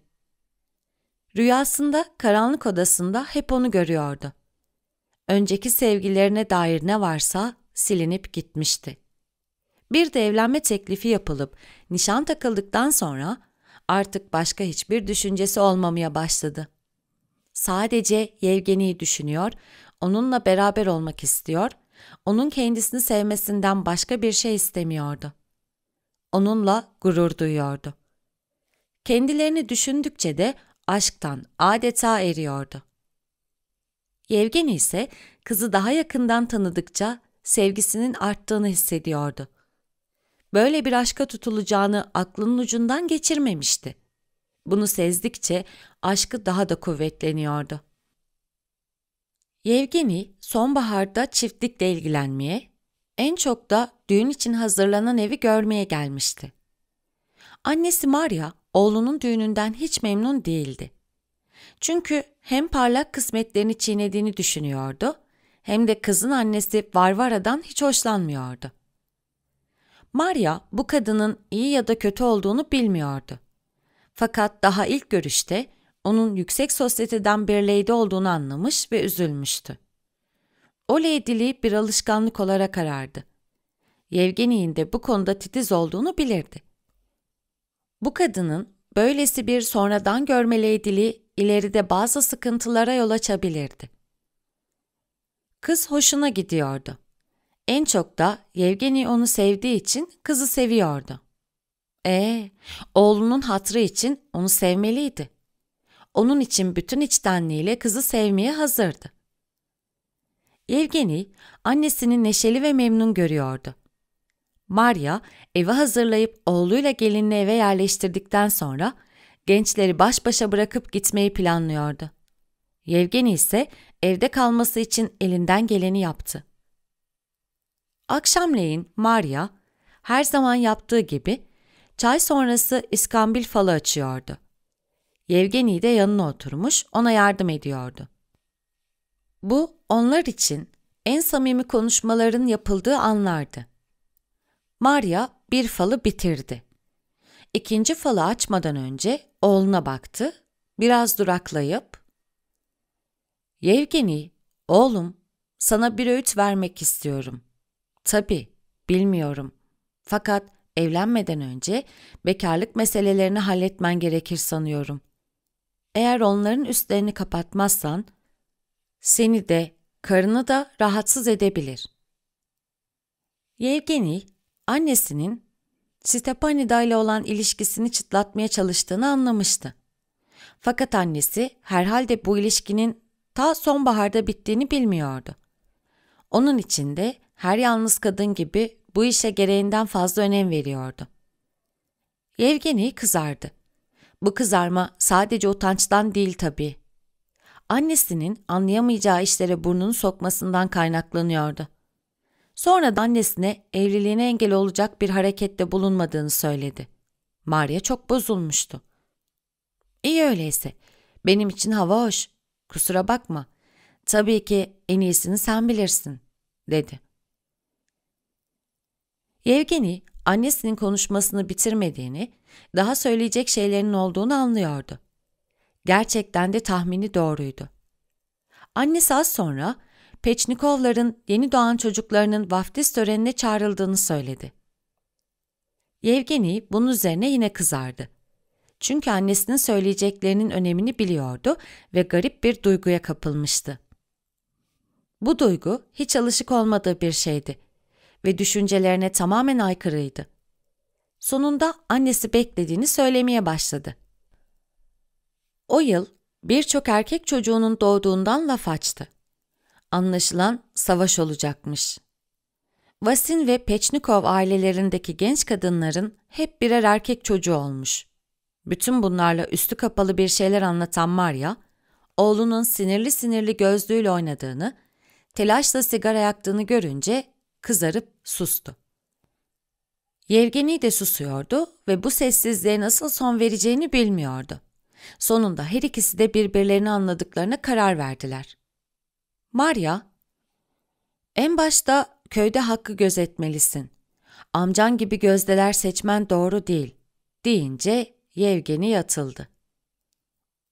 Rüyasında karanlık odasında hep onu görüyordu. Önceki sevgilerine dair ne varsa silinip gitmişti. Bir de evlenme teklifi yapılıp nişan takıldıktan sonra artık başka hiçbir düşüncesi olmamaya başladı. Sadece Yevgeni'yi düşünüyor, onunla beraber olmak istiyor, onun kendisini sevmesinden başka bir şey istemiyordu. Onunla gurur duyuyordu. Kendilerini düşündükçe de aşktan adeta eriyordu. Yevgeni ise kızı daha yakından tanıdıkça sevgisinin arttığını hissediyordu. Böyle bir aşka tutulacağını aklının ucundan geçirmemişti. Bunu sezdikçe aşkı daha da kuvvetleniyordu. Yevgeni sonbaharda çiftlikle ilgilenmeye, en çok da düğün için hazırlanan evi görmeye gelmişti. Annesi Maria oğlunun düğününden hiç memnun değildi. Çünkü hem parlak kısmetlerini çiğnediğini düşünüyordu hem de kızın annesi Varvara'dan hiç hoşlanmıyordu. Maria bu kadının iyi ya da kötü olduğunu bilmiyordu. Fakat daha ilk görüşte onun yüksek sosyeteden bir lady olduğunu anlamış ve üzülmüştü. O lady'liği bir alışkanlık olarak arardı. Yevgeni'nin de bu konuda titiz olduğunu bilirdi. Bu kadının böylesi bir sonradan görme lady'liği ileride bazı sıkıntılara yol açabilirdi. Kız hoşuna gidiyordu. En çok da Yevgeni onu sevdiği için kızı seviyordu. Ee, oğlunun hatrı için onu sevmeliydi onun için bütün içtenliğiyle kızı sevmeye hazırdı. Evgeni annesini neşeli ve memnun görüyordu. Maria evi hazırlayıp oğluyla gelinini eve yerleştirdikten sonra gençleri baş başa bırakıp gitmeyi planlıyordu. Yevgeni ise evde kalması için elinden geleni yaptı. Akşamleyin Maria her zaman yaptığı gibi çay sonrası iskambil falı açıyordu. Yevgeni de yanına oturmuş ona yardım ediyordu. Bu onlar için en samimi konuşmaların yapıldığı anlardı. Maria bir falı bitirdi. İkinci falı açmadan önce oğluna baktı, biraz duraklayıp Yevgeni, oğlum sana bir öğüt vermek istiyorum. Tabii, bilmiyorum. Fakat evlenmeden önce bekarlık meselelerini halletmen gerekir sanıyorum.'' Eğer onların üstlerini kapatmazsan seni de karını da rahatsız edebilir. Yevgeni annesinin Stepanida ile olan ilişkisini çıtlatmaya çalıştığını anlamıştı. Fakat annesi herhalde bu ilişkinin ta sonbaharda bittiğini bilmiyordu. Onun için de her yalnız kadın gibi bu işe gereğinden fazla önem veriyordu. Yevgeni kızardı. Bu kızarma sadece utançtan değil tabii. Annesinin anlayamayacağı işlere burnunu sokmasından kaynaklanıyordu. Sonra da annesine evliliğine engel olacak bir harekette bulunmadığını söyledi. Maria çok bozulmuştu. İyi öyleyse. Benim için hava hoş. Kusura bakma. Tabii ki en iyisini sen bilirsin, dedi. Yevgeni annesinin konuşmasını bitirmediğini daha söyleyecek şeylerin olduğunu anlıyordu. Gerçekten de tahmini doğruydu. Annesi az sonra Peçnikovların yeni doğan çocuklarının vaftiz törenine çağrıldığını söyledi. Yevgeni bunun üzerine yine kızardı. Çünkü annesinin söyleyeceklerinin önemini biliyordu ve garip bir duyguya kapılmıştı. Bu duygu hiç alışık olmadığı bir şeydi ve düşüncelerine tamamen aykırıydı. Sonunda annesi beklediğini söylemeye başladı. O yıl birçok erkek çocuğunun doğduğundan laf açtı. Anlaşılan savaş olacakmış. Vasin ve Peçnikov ailelerindeki genç kadınların hep birer erkek çocuğu olmuş. Bütün bunlarla üstü kapalı bir şeyler anlatan Maria, oğlunun sinirli sinirli gözlüğüyle oynadığını, telaşla sigara yaktığını görünce kızarıp sustu. Yevgeni de susuyordu ve bu sessizliğe nasıl son vereceğini bilmiyordu. Sonunda her ikisi de birbirlerini anladıklarına karar verdiler. Maria, en başta köyde hakkı gözetmelisin. Amcan gibi gözdeler seçmen doğru değil, deyince Yevgeni yatıldı.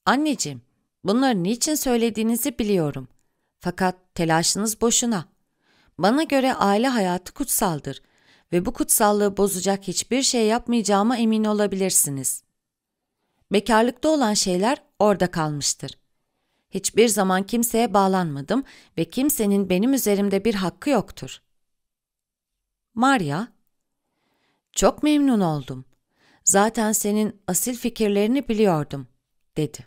Anneciğim, bunları niçin söylediğinizi biliyorum. Fakat telaşınız boşuna. Bana göre aile hayatı kutsaldır ve bu kutsallığı bozacak hiçbir şey yapmayacağıma emin olabilirsiniz. Bekarlıkta olan şeyler orada kalmıştır. Hiçbir zaman kimseye bağlanmadım ve kimsenin benim üzerimde bir hakkı yoktur. Maria, çok memnun oldum. Zaten senin asil fikirlerini biliyordum, dedi.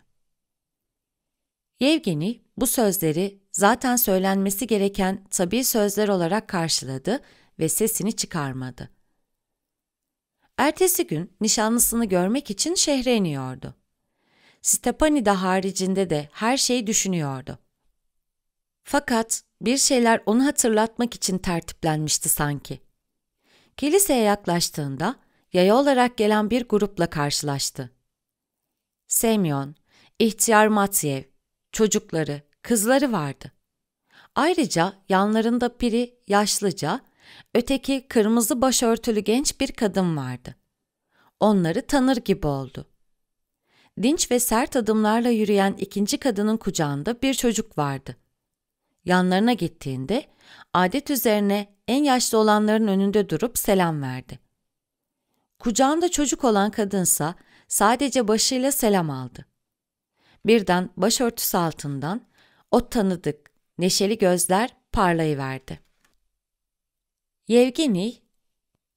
Yevgeni bu sözleri zaten söylenmesi gereken tabii sözler olarak karşıladı ve sesini çıkarmadı. Ertesi gün nişanlısını görmek için şehre iniyordu. Stepani'da haricinde de her şeyi düşünüyordu. Fakat bir şeyler onu hatırlatmak için tertiplenmişti sanki. Kiliseye yaklaştığında yaya olarak gelen bir grupla karşılaştı. Semyon, ihtiyar Matyev, çocukları, kızları vardı. Ayrıca yanlarında biri yaşlıca, Öteki kırmızı başörtülü genç bir kadın vardı. Onları tanır gibi oldu. Dinç ve sert adımlarla yürüyen ikinci kadının kucağında bir çocuk vardı. Yanlarına gittiğinde adet üzerine en yaşlı olanların önünde durup selam verdi. Kucağında çocuk olan kadınsa sadece başıyla selam aldı. Birden başörtüsü altından o tanıdık, neşeli gözler parlayıverdi. Yevgeni,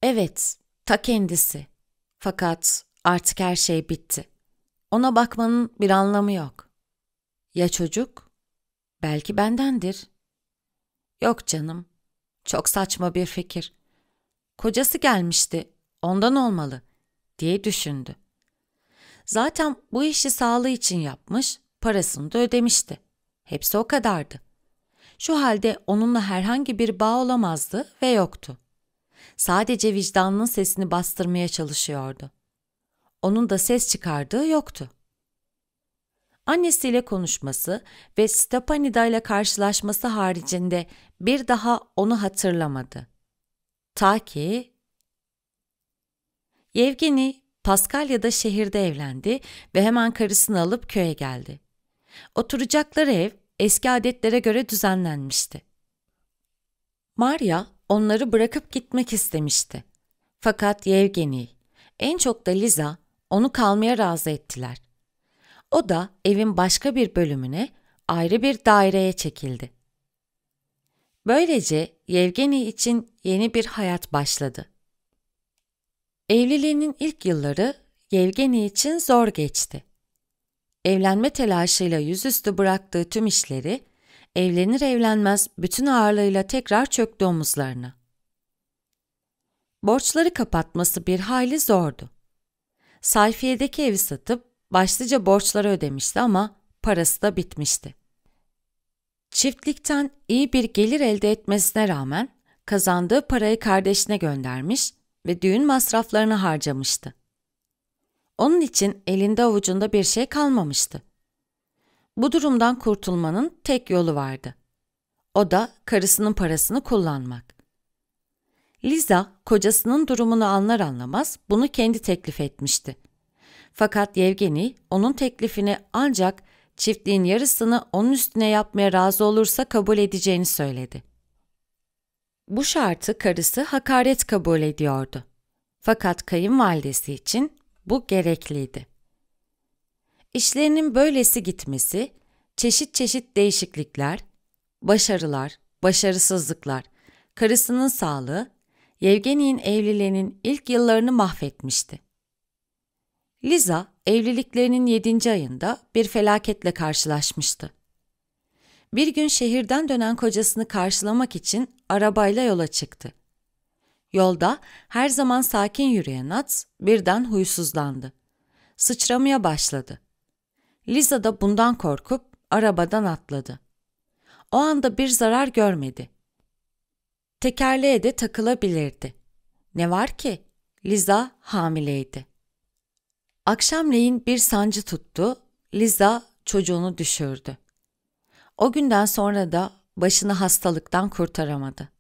evet, ta kendisi. Fakat artık her şey bitti. Ona bakmanın bir anlamı yok. Ya çocuk? Belki bendendir. Yok canım. Çok saçma bir fikir. Kocası gelmişti. Ondan olmalı diye düşündü. Zaten bu işi sağlığı için yapmış, parasını da ödemişti. Hepsi o kadardı. Şu halde onunla herhangi bir bağ olamazdı ve yoktu. Sadece vicdanının sesini bastırmaya çalışıyordu. Onun da ses çıkardığı yoktu. Annesiyle konuşması ve Stepanida ile karşılaşması haricinde bir daha onu hatırlamadı. Ta ki Yevgeni Paskalya'da şehirde evlendi ve hemen karısını alıp köye geldi. Oturacakları ev eski adetlere göre düzenlenmişti. Maria onları bırakıp gitmek istemişti. Fakat Yevgeni, en çok da Liza onu kalmaya razı ettiler. O da evin başka bir bölümüne ayrı bir daireye çekildi. Böylece Yevgeni için yeni bir hayat başladı. Evliliğinin ilk yılları Yevgeni için zor geçti evlenme telaşıyla yüzüstü bıraktığı tüm işleri, evlenir evlenmez bütün ağırlığıyla tekrar çöktü omuzlarına. Borçları kapatması bir hayli zordu. Sayfiye'deki evi satıp başlıca borçları ödemişti ama parası da bitmişti. Çiftlikten iyi bir gelir elde etmesine rağmen kazandığı parayı kardeşine göndermiş ve düğün masraflarını harcamıştı. Onun için elinde avucunda bir şey kalmamıştı. Bu durumdan kurtulmanın tek yolu vardı. O da karısının parasını kullanmak. Liza kocasının durumunu anlar anlamaz bunu kendi teklif etmişti. Fakat Yevgeni onun teklifini ancak çiftliğin yarısını onun üstüne yapmaya razı olursa kabul edeceğini söyledi. Bu şartı karısı hakaret kabul ediyordu. Fakat kayınvalidesi için bu gerekliydi. İşlerinin böylesi gitmesi, çeşit çeşit değişiklikler, başarılar, başarısızlıklar, karısının sağlığı, Yevgeni'nin evliliğinin ilk yıllarını mahvetmişti. Liza, evliliklerinin yedinci ayında bir felaketle karşılaşmıştı. Bir gün şehirden dönen kocasını karşılamak için arabayla yola çıktı. Yolda her zaman sakin yürüyen Nats birden huysuzlandı. Sıçramaya başladı. Liza da bundan korkup arabadan atladı. O anda bir zarar görmedi. Tekerleğe de takılabilirdi. Ne var ki? Liza hamileydi. Akşamleyin bir sancı tuttu. Liza çocuğunu düşürdü. O günden sonra da başını hastalıktan kurtaramadı.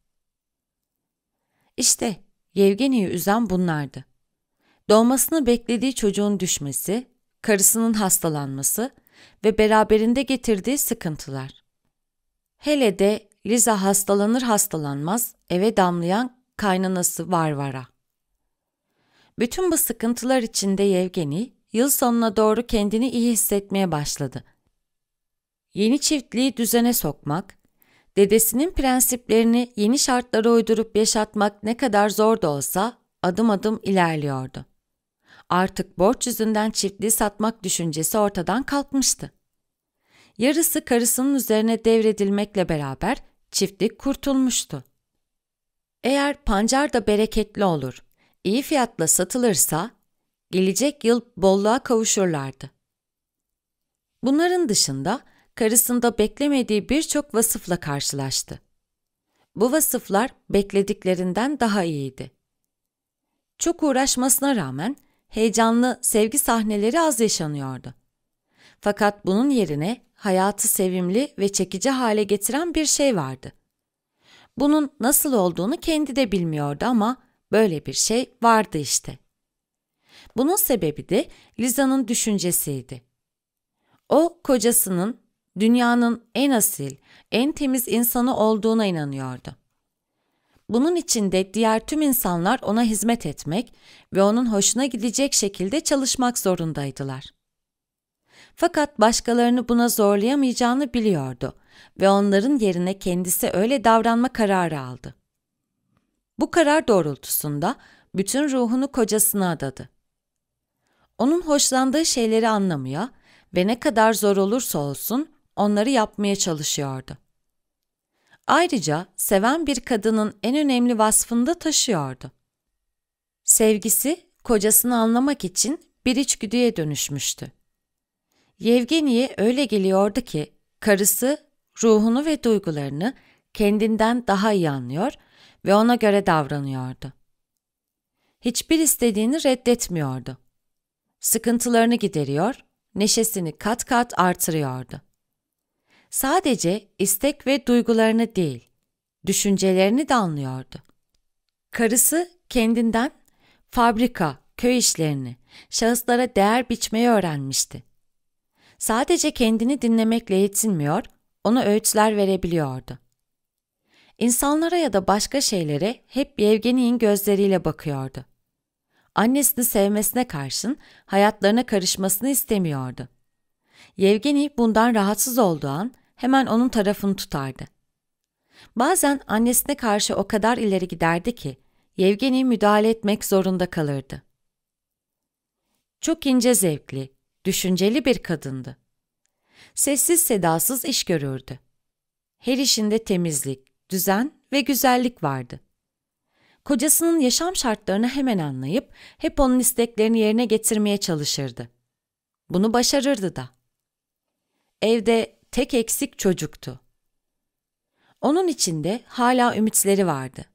İşte Yevgeni'yi üzen bunlardı. Doğmasını beklediği çocuğun düşmesi, karısının hastalanması ve beraberinde getirdiği sıkıntılar. Hele de Liza hastalanır hastalanmaz eve damlayan kaynanası Varvara. Bütün bu sıkıntılar içinde Yevgeni yıl sonuna doğru kendini iyi hissetmeye başladı. Yeni çiftliği düzene sokmak, Dedesinin prensiplerini yeni şartlara uydurup yaşatmak ne kadar zor da olsa adım adım ilerliyordu. Artık borç yüzünden çiftliği satmak düşüncesi ortadan kalkmıştı. Yarısı karısının üzerine devredilmekle beraber çiftlik kurtulmuştu. Eğer pancar da bereketli olur, iyi fiyatla satılırsa gelecek yıl bolluğa kavuşurlardı. Bunların dışında karısında beklemediği birçok vasıfla karşılaştı. Bu vasıflar beklediklerinden daha iyiydi. Çok uğraşmasına rağmen heyecanlı sevgi sahneleri az yaşanıyordu. Fakat bunun yerine hayatı sevimli ve çekici hale getiren bir şey vardı. Bunun nasıl olduğunu kendi de bilmiyordu ama böyle bir şey vardı işte. Bunun sebebi de Liza'nın düşüncesiydi. O kocasının dünyanın en asil, en temiz insanı olduğuna inanıyordu. Bunun içinde diğer tüm insanlar ona hizmet etmek ve onun hoşuna gidecek şekilde çalışmak zorundaydılar. Fakat başkalarını buna zorlayamayacağını biliyordu ve onların yerine kendisi öyle davranma kararı aldı. Bu karar doğrultusunda bütün ruhunu kocasına adadı. Onun hoşlandığı şeyleri anlamıyor ve ne kadar zor olursa olsun onları yapmaya çalışıyordu. Ayrıca seven bir kadının en önemli vasfını da taşıyordu. Sevgisi kocasını anlamak için bir içgüdüye dönüşmüştü. Yevgeni'ye öyle geliyordu ki karısı ruhunu ve duygularını kendinden daha iyi anlıyor ve ona göre davranıyordu. Hiçbir istediğini reddetmiyordu. Sıkıntılarını gideriyor, neşesini kat kat artırıyordu sadece istek ve duygularını değil, düşüncelerini de anlıyordu. Karısı kendinden fabrika, köy işlerini, şahıslara değer biçmeyi öğrenmişti. Sadece kendini dinlemekle yetinmiyor, ona öğütler verebiliyordu. İnsanlara ya da başka şeylere hep Yevgeni'nin gözleriyle bakıyordu. Annesini sevmesine karşın hayatlarına karışmasını istemiyordu. Yevgeni bundan rahatsız olduğu an hemen onun tarafını tutardı. Bazen annesine karşı o kadar ileri giderdi ki Yevgeni müdahale etmek zorunda kalırdı. Çok ince zevkli, düşünceli bir kadındı. Sessiz sedasız iş görürdü. Her işinde temizlik, düzen ve güzellik vardı. Kocasının yaşam şartlarını hemen anlayıp hep onun isteklerini yerine getirmeye çalışırdı. Bunu başarırdı da evde tek eksik çocuktu. Onun içinde hala ümitleri vardı.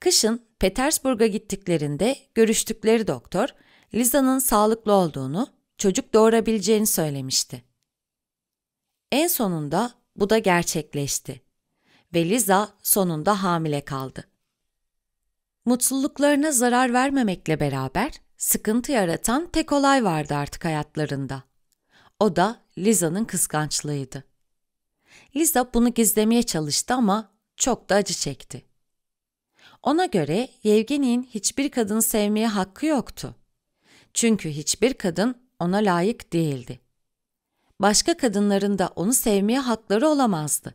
Kışın Petersburg'a gittiklerinde görüştükleri doktor, Liza'nın sağlıklı olduğunu, çocuk doğurabileceğini söylemişti. En sonunda bu da gerçekleşti ve Liza sonunda hamile kaldı. Mutluluklarına zarar vermemekle beraber sıkıntı yaratan tek olay vardı artık hayatlarında. O da Liza'nın kıskançlığıydı. Liza bunu gizlemeye çalıştı ama çok da acı çekti. Ona göre Yevgeni'nin hiçbir kadını sevmeye hakkı yoktu. Çünkü hiçbir kadın ona layık değildi. Başka kadınların da onu sevmeye hakları olamazdı.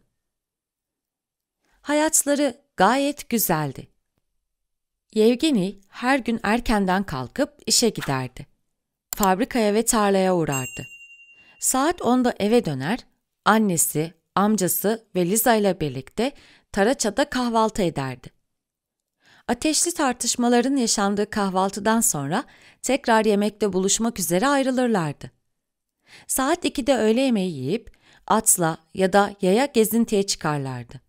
Hayatları gayet güzeldi. Yevgeni her gün erkenden kalkıp işe giderdi. Fabrikaya ve tarlaya uğrardı. Saat 10'da eve döner, annesi, amcası ve Liza ile birlikte Taraça'da kahvaltı ederdi. Ateşli tartışmaların yaşandığı kahvaltıdan sonra tekrar yemekte buluşmak üzere ayrılırlardı. Saat 2'de öğle yemeği yiyip atla ya da yaya gezintiye çıkarlardı.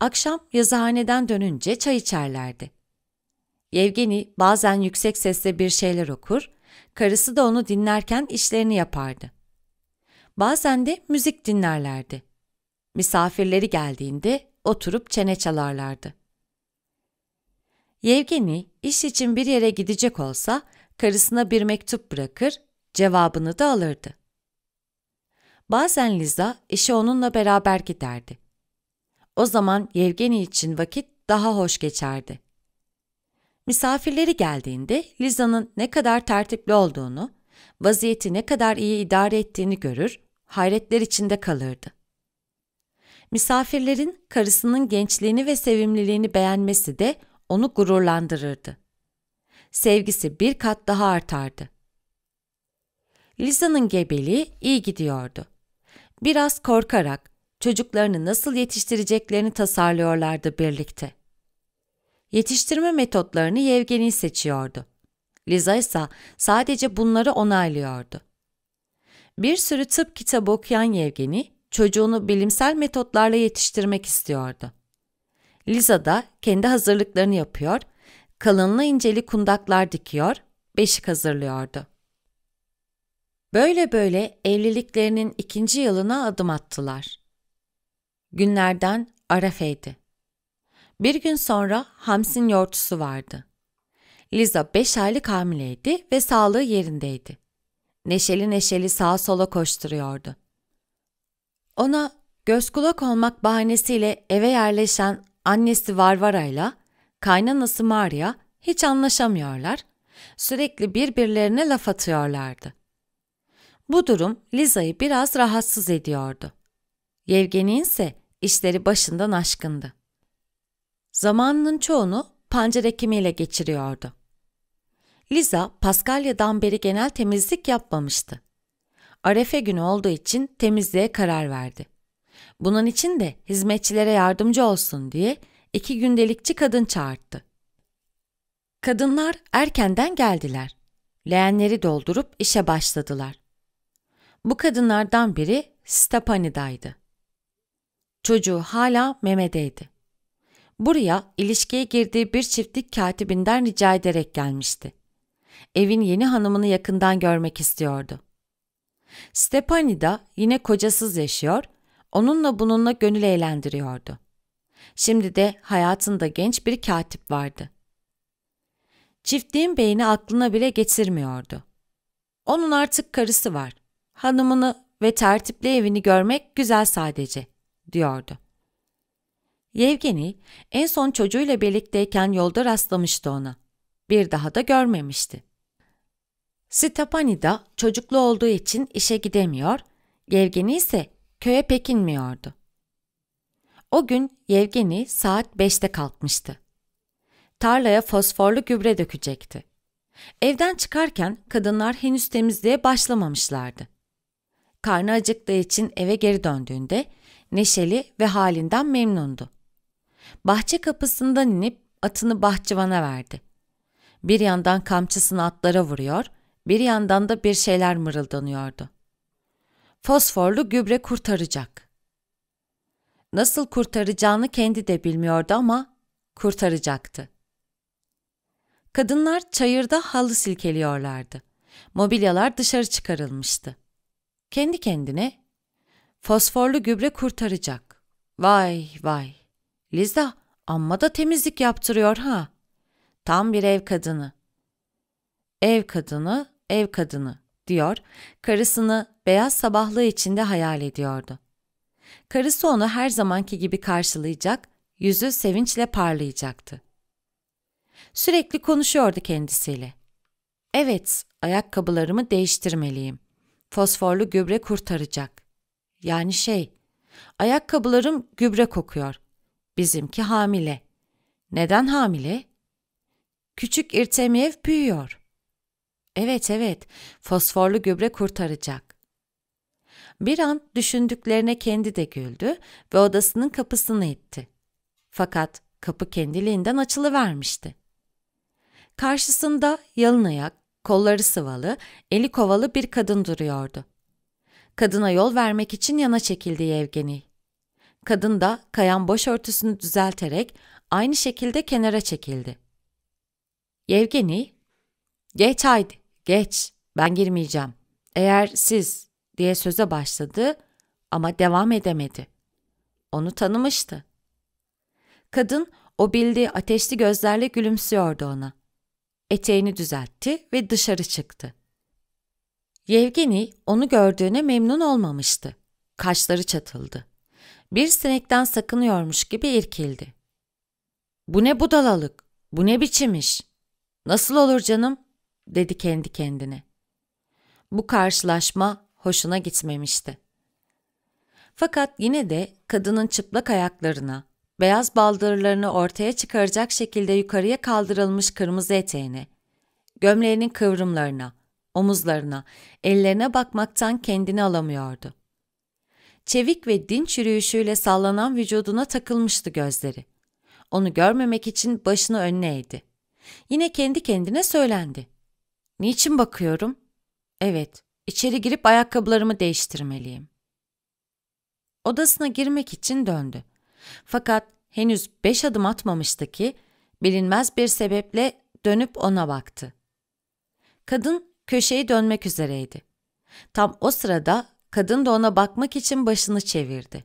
Akşam yazıhaneden dönünce çay içerlerdi. Yevgeni bazen yüksek sesle bir şeyler okur, karısı da onu dinlerken işlerini yapardı. Bazen de müzik dinlerlerdi. Misafirleri geldiğinde oturup çene çalarlardı. Yevgeni iş için bir yere gidecek olsa karısına bir mektup bırakır, cevabını da alırdı. Bazen Liza işe onunla beraber giderdi. O zaman Yevgeni için vakit daha hoş geçerdi. Misafirleri geldiğinde Liza'nın ne kadar tertipli olduğunu, vaziyeti ne kadar iyi idare ettiğini görür, hayretler içinde kalırdı. Misafirlerin karısının gençliğini ve sevimliliğini beğenmesi de onu gururlandırırdı. Sevgisi bir kat daha artardı. Lisa'nın gebeliği iyi gidiyordu. Biraz korkarak çocuklarını nasıl yetiştireceklerini tasarlıyorlardı birlikte. Yetiştirme metotlarını Yevgeni seçiyordu. Liza ise sadece bunları onaylıyordu. Bir sürü tıp kitabı okuyan Yevgeni, çocuğunu bilimsel metotlarla yetiştirmek istiyordu. Liza da kendi hazırlıklarını yapıyor, kalınlı inceli kundaklar dikiyor, beşik hazırlıyordu. Böyle böyle evliliklerinin ikinci yılına adım attılar. Günlerden Arafe'ydi. Bir gün sonra Hams'in yortusu vardı. Liza beş aylık hamileydi ve sağlığı yerindeydi neşeli neşeli sağa sola koşturuyordu. Ona göz kulak olmak bahanesiyle eve yerleşen annesi Varvara ile kaynanası Maria hiç anlaşamıyorlar, sürekli birbirlerine laf atıyorlardı. Bu durum Liza'yı biraz rahatsız ediyordu. Yevgeni'nin ise işleri başından aşkındı. Zamanının çoğunu pancar ekimiyle geçiriyordu. Liza Paskalya'dan beri genel temizlik yapmamıştı. Arefe günü olduğu için temizliğe karar verdi. Bunun için de hizmetçilere yardımcı olsun diye iki gündelikçi kadın çağırdı. Kadınlar erkenden geldiler. Leğenleri doldurup işe başladılar. Bu kadınlardan biri Stepani'daydı. Çocuğu hala memedeydi. Buraya ilişkiye girdiği bir çiftlik katibinden rica ederek gelmişti evin yeni hanımını yakından görmek istiyordu. Stepani da yine kocasız yaşıyor, onunla bununla gönül eğlendiriyordu. Şimdi de hayatında genç bir katip vardı. Çiftliğin beyni aklına bile getirmiyordu. Onun artık karısı var. Hanımını ve tertipli evini görmek güzel sadece, diyordu. Yevgeni en son çocuğuyla birlikteyken yolda rastlamıştı ona. Bir daha da görmemişti. Stepani da çocuklu olduğu için işe gidemiyor, Yevgeni ise köye pek inmiyordu. O gün Yevgeni saat beşte kalkmıştı. Tarlaya fosforlu gübre dökecekti. Evden çıkarken kadınlar henüz temizliğe başlamamışlardı. Karnı acıktığı için eve geri döndüğünde neşeli ve halinden memnundu. Bahçe kapısından inip atını bahçıvana verdi. Bir yandan kamçısını atlara vuruyor, bir yandan da bir şeyler mırıldanıyordu. Fosforlu gübre kurtaracak. Nasıl kurtaracağını kendi de bilmiyordu ama kurtaracaktı. Kadınlar çayırda halı silkeliyorlardı. Mobilyalar dışarı çıkarılmıştı. Kendi kendine fosforlu gübre kurtaracak. Vay vay. Liza amma da temizlik yaptırıyor ha. Tam bir ev kadını. Ev kadını, ev kadını diyor, karısını beyaz sabahlığı içinde hayal ediyordu. Karısı onu her zamanki gibi karşılayacak, yüzü sevinçle parlayacaktı. Sürekli konuşuyordu kendisiyle. Evet, ayakkabılarımı değiştirmeliyim. Fosforlu gübre kurtaracak. Yani şey, ayakkabılarım gübre kokuyor. Bizimki hamile. Neden hamile? Küçük irtemiyev büyüyor. Evet evet, fosforlu gübre kurtaracak. Bir an düşündüklerine kendi de güldü ve odasının kapısını itti. Fakat kapı kendiliğinden açılıvermişti. Karşısında yalın ayak, kolları sıvalı, eli kovalı bir kadın duruyordu. Kadına yol vermek için yana çekildi Yevgeni. Kadın da kayan boş örtüsünü düzelterek aynı şekilde kenara çekildi. Yevgeni, geç haydi Geç, ben girmeyeceğim. Eğer siz diye söze başladı ama devam edemedi. Onu tanımıştı. Kadın o bildiği ateşli gözlerle gülümsüyordu ona. Eteğini düzeltti ve dışarı çıktı. Yevgeni onu gördüğüne memnun olmamıştı. Kaşları çatıldı. Bir sinekten sakınıyormuş gibi irkildi. Bu ne budalalık, bu ne biçim iş? Nasıl olur canım? dedi kendi kendine. Bu karşılaşma hoşuna gitmemişti. Fakat yine de kadının çıplak ayaklarına, beyaz baldırlarını ortaya çıkaracak şekilde yukarıya kaldırılmış kırmızı eteğine, gömleğinin kıvrımlarına, omuzlarına, ellerine bakmaktan kendini alamıyordu. Çevik ve dinç yürüyüşüyle sallanan vücuduna takılmıştı gözleri. Onu görmemek için başını önüne eğdi. Yine kendi kendine söylendi. Niçin bakıyorum? Evet, içeri girip ayakkabılarımı değiştirmeliyim. Odasına girmek için döndü. Fakat henüz beş adım atmamıştı ki bilinmez bir sebeple dönüp ona baktı. Kadın köşeyi dönmek üzereydi. Tam o sırada kadın da ona bakmak için başını çevirdi.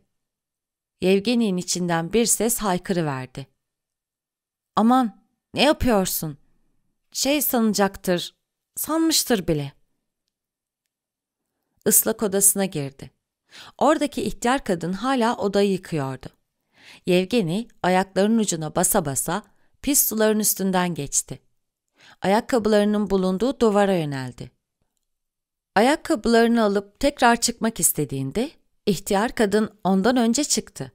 Yevgeni'nin içinden bir ses haykırıverdi. Aman ne yapıyorsun? Şey sanacaktır sanmıştır bile. Islak odasına girdi. Oradaki ihtiyar kadın hala odayı yıkıyordu. Yevgeni ayaklarının ucuna basa basa pis suların üstünden geçti. Ayakkabılarının bulunduğu duvara yöneldi. Ayakkabılarını alıp tekrar çıkmak istediğinde ihtiyar kadın ondan önce çıktı.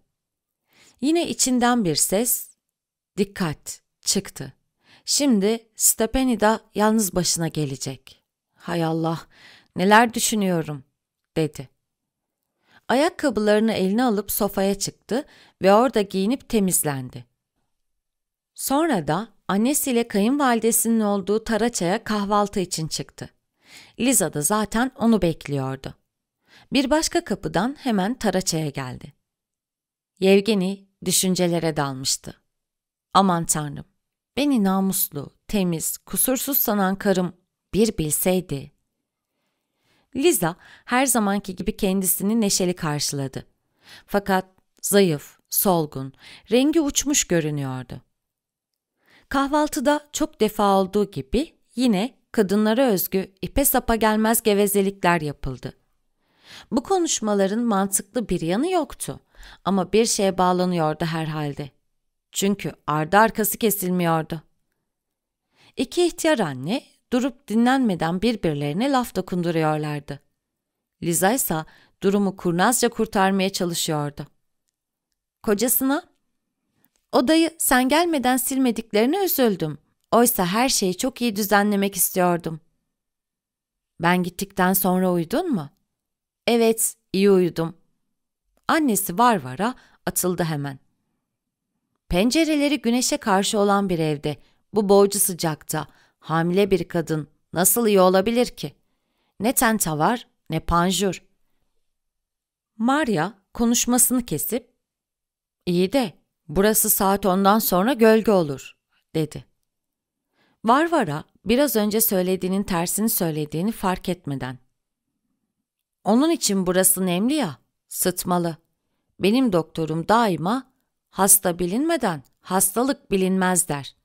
Yine içinden bir ses, dikkat, çıktı. Şimdi Stepeni da yalnız başına gelecek. Hay Allah, neler düşünüyorum, dedi. Ayakkabılarını eline alıp sofaya çıktı ve orada giyinip temizlendi. Sonra da annesiyle kayınvalidesinin olduğu Taraça'ya kahvaltı için çıktı. Liza da zaten onu bekliyordu. Bir başka kapıdan hemen Taraça'ya geldi. Yevgeni düşüncelere dalmıştı. Aman tanrım, Beni namuslu, temiz, kusursuz sanan karım bir bilseydi. Liza her zamanki gibi kendisini neşeli karşıladı. Fakat zayıf, solgun, rengi uçmuş görünüyordu. Kahvaltıda çok defa olduğu gibi yine kadınlara özgü ipe sapa gelmez gevezelikler yapıldı. Bu konuşmaların mantıklı bir yanı yoktu ama bir şeye bağlanıyordu herhalde. Çünkü ardı arkası kesilmiyordu. İki ihtiyar anne durup dinlenmeden birbirlerine laf dokunduruyorlardı. Liza ise durumu kurnazca kurtarmaya çalışıyordu. Kocasına, ''Odayı sen gelmeden silmediklerine üzüldüm. Oysa her şeyi çok iyi düzenlemek istiyordum.'' ''Ben gittikten sonra uyudun mu?'' ''Evet, iyi uyudum.'' Annesi varvara atıldı hemen. Pencereleri güneşe karşı olan bir evde, bu boğucu sıcakta, hamile bir kadın nasıl iyi olabilir ki? Ne tenta var ne panjur. Maria konuşmasını kesip, ''İyi de burası saat ondan sonra gölge olur.'' dedi. Varvara biraz önce söylediğinin tersini söylediğini fark etmeden. Onun için burası nemli ya, sıtmalı. Benim doktorum daima Hasta bilinmeden hastalık bilinmez der.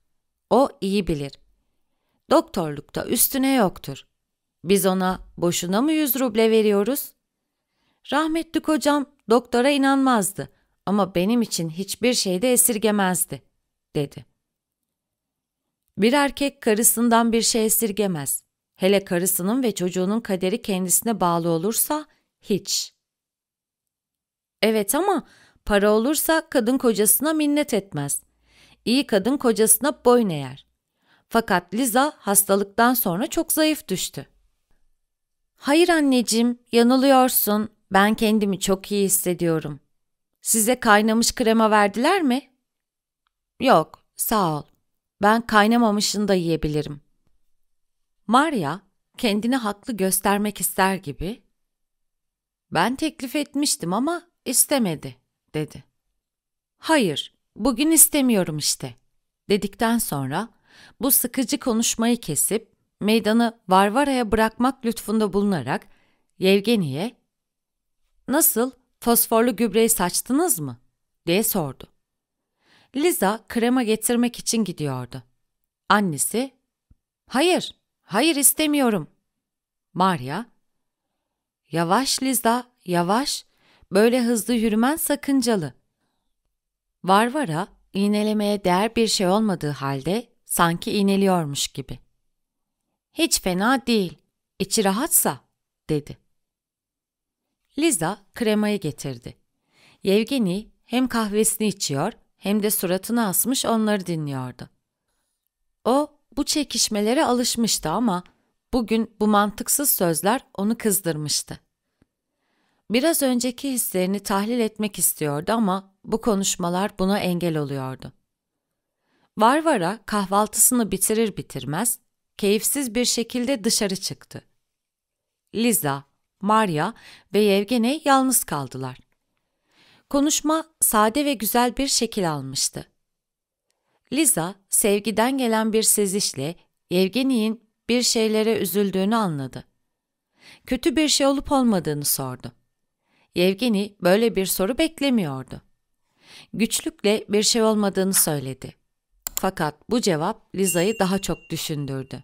O iyi bilir. Doktorlukta üstüne yoktur. Biz ona boşuna mı yüz ruble veriyoruz? Rahmetli kocam doktora inanmazdı ama benim için hiçbir şeyde esirgemezdi, dedi. Bir erkek karısından bir şey esirgemez. Hele karısının ve çocuğunun kaderi kendisine bağlı olursa hiç. Evet ama Para olursa kadın kocasına minnet etmez. İyi kadın kocasına boyun eğer. Fakat Liza hastalıktan sonra çok zayıf düştü. Hayır anneciğim, yanılıyorsun. Ben kendimi çok iyi hissediyorum. Size kaynamış krema verdiler mi? Yok, sağ ol. Ben kaynamamışını da yiyebilirim. Maria kendini haklı göstermek ister gibi ben teklif etmiştim ama istemedi dedi. Hayır, bugün istemiyorum işte, dedikten sonra bu sıkıcı konuşmayı kesip meydanı Varvara'ya bırakmak lütfunda bulunarak Yevgeni'ye ''Nasıl, fosforlu gübreyi saçtınız mı?'' diye sordu. Liza krema getirmek için gidiyordu. Annesi ''Hayır, hayır istemiyorum.'' Maria ''Yavaş Liza, yavaş. Böyle hızlı yürümen sakıncalı. Varvara iğnelemeye değer bir şey olmadığı halde sanki iğneliyormuş gibi. Hiç fena değil. içi rahatsa dedi. Liza kremayı getirdi. Yevgeni hem kahvesini içiyor hem de suratını asmış onları dinliyordu. O bu çekişmelere alışmıştı ama bugün bu mantıksız sözler onu kızdırmıştı. Biraz önceki hislerini tahlil etmek istiyordu ama bu konuşmalar buna engel oluyordu. Varvara kahvaltısını bitirir bitirmez keyifsiz bir şekilde dışarı çıktı. Liza, Maria ve Yevgeni yalnız kaldılar. Konuşma sade ve güzel bir şekil almıştı. Liza, sevgiden gelen bir sezişle Yevgeni'nin bir şeylere üzüldüğünü anladı. Kötü bir şey olup olmadığını sordu. Yevgeni böyle bir soru beklemiyordu. Güçlükle bir şey olmadığını söyledi. Fakat bu cevap Liza'yı daha çok düşündürdü.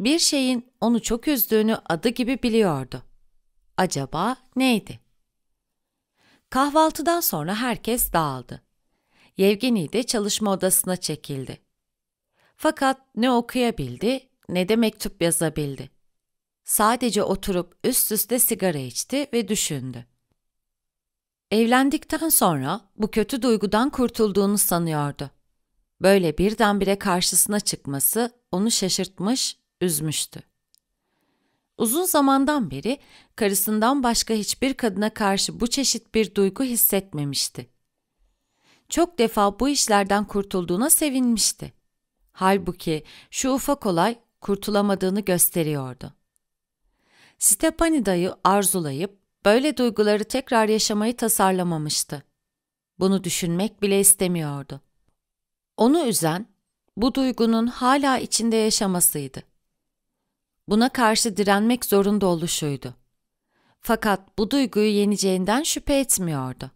Bir şeyin onu çok üzdüğünü adı gibi biliyordu. Acaba neydi? Kahvaltıdan sonra herkes dağıldı. Yevgeni de çalışma odasına çekildi. Fakat ne okuyabildi ne de mektup yazabildi. Sadece oturup üst üste sigara içti ve düşündü. Evlendikten sonra bu kötü duygudan kurtulduğunu sanıyordu. Böyle birdenbire karşısına çıkması onu şaşırtmış, üzmüştü. Uzun zamandan beri karısından başka hiçbir kadına karşı bu çeşit bir duygu hissetmemişti. Çok defa bu işlerden kurtulduğuna sevinmişti. Halbuki şu ufak olay kurtulamadığını gösteriyordu. Stepanida'yı arzulayıp böyle duyguları tekrar yaşamayı tasarlamamıştı. Bunu düşünmek bile istemiyordu. Onu üzen bu duygunun hala içinde yaşamasıydı. Buna karşı direnmek zorunda oluşuydu. Fakat bu duyguyu yeneceğinden şüphe etmiyordu.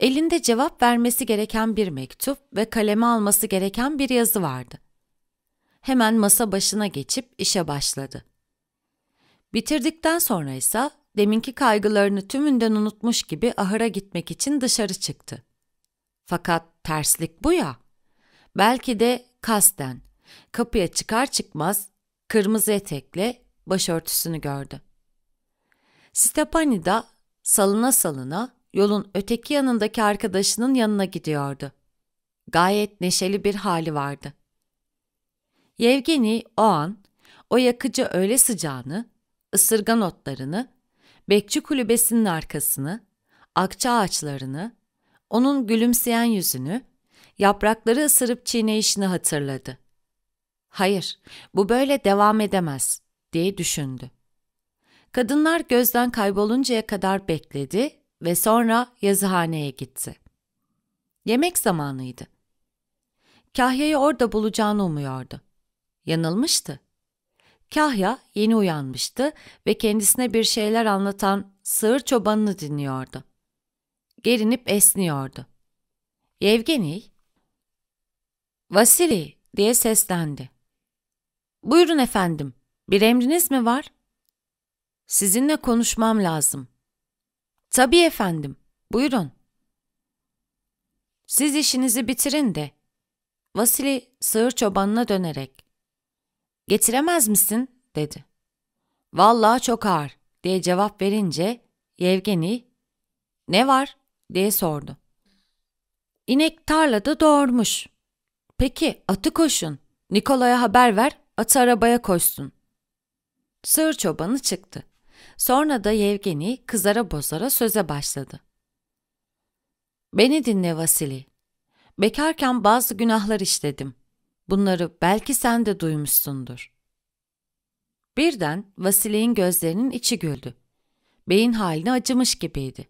Elinde cevap vermesi gereken bir mektup ve kaleme alması gereken bir yazı vardı. Hemen masa başına geçip işe başladı. Bitirdikten sonra ise deminki kaygılarını tümünden unutmuş gibi ahıra gitmek için dışarı çıktı. Fakat terslik bu ya. Belki de kasten kapıya çıkar çıkmaz kırmızı etekle başörtüsünü gördü. Stepani da salına salına yolun öteki yanındaki arkadaşının yanına gidiyordu. Gayet neşeli bir hali vardı. Yevgeni o an o yakıcı öyle sıcağını ısırgan otlarını, bekçi kulübesinin arkasını, akça ağaçlarını, onun gülümseyen yüzünü, yaprakları ısırıp çiğneyişini hatırladı. Hayır, bu böyle devam edemez diye düşündü. Kadınlar gözden kayboluncaya kadar bekledi ve sonra yazıhaneye gitti. Yemek zamanıydı. Kahya'yı orada bulacağını umuyordu. Yanılmıştı. Kahya yeni uyanmıştı ve kendisine bir şeyler anlatan sığır çobanını dinliyordu. Gerinip esniyordu. Yevgeniy, Vasili diye seslendi. Buyurun efendim, bir emriniz mi var? Sizinle konuşmam lazım. Tabii efendim, buyurun. Siz işinizi bitirin de. Vasili sığır çobanına dönerek. Getiremez misin? dedi. Vallahi çok ağır diye cevap verince Yevgeni ne var diye sordu. İnek tarlada doğurmuş. Peki atı koşun. Nikola'ya haber ver, atı arabaya koşsun. Sığır çobanı çıktı. Sonra da Yevgeni kızara bozara söze başladı. Beni dinle Vasili. Bekarken bazı günahlar işledim. Bunları belki sen de duymuşsundur. Birden Vasile'in gözlerinin içi güldü. Beyin haline acımış gibiydi.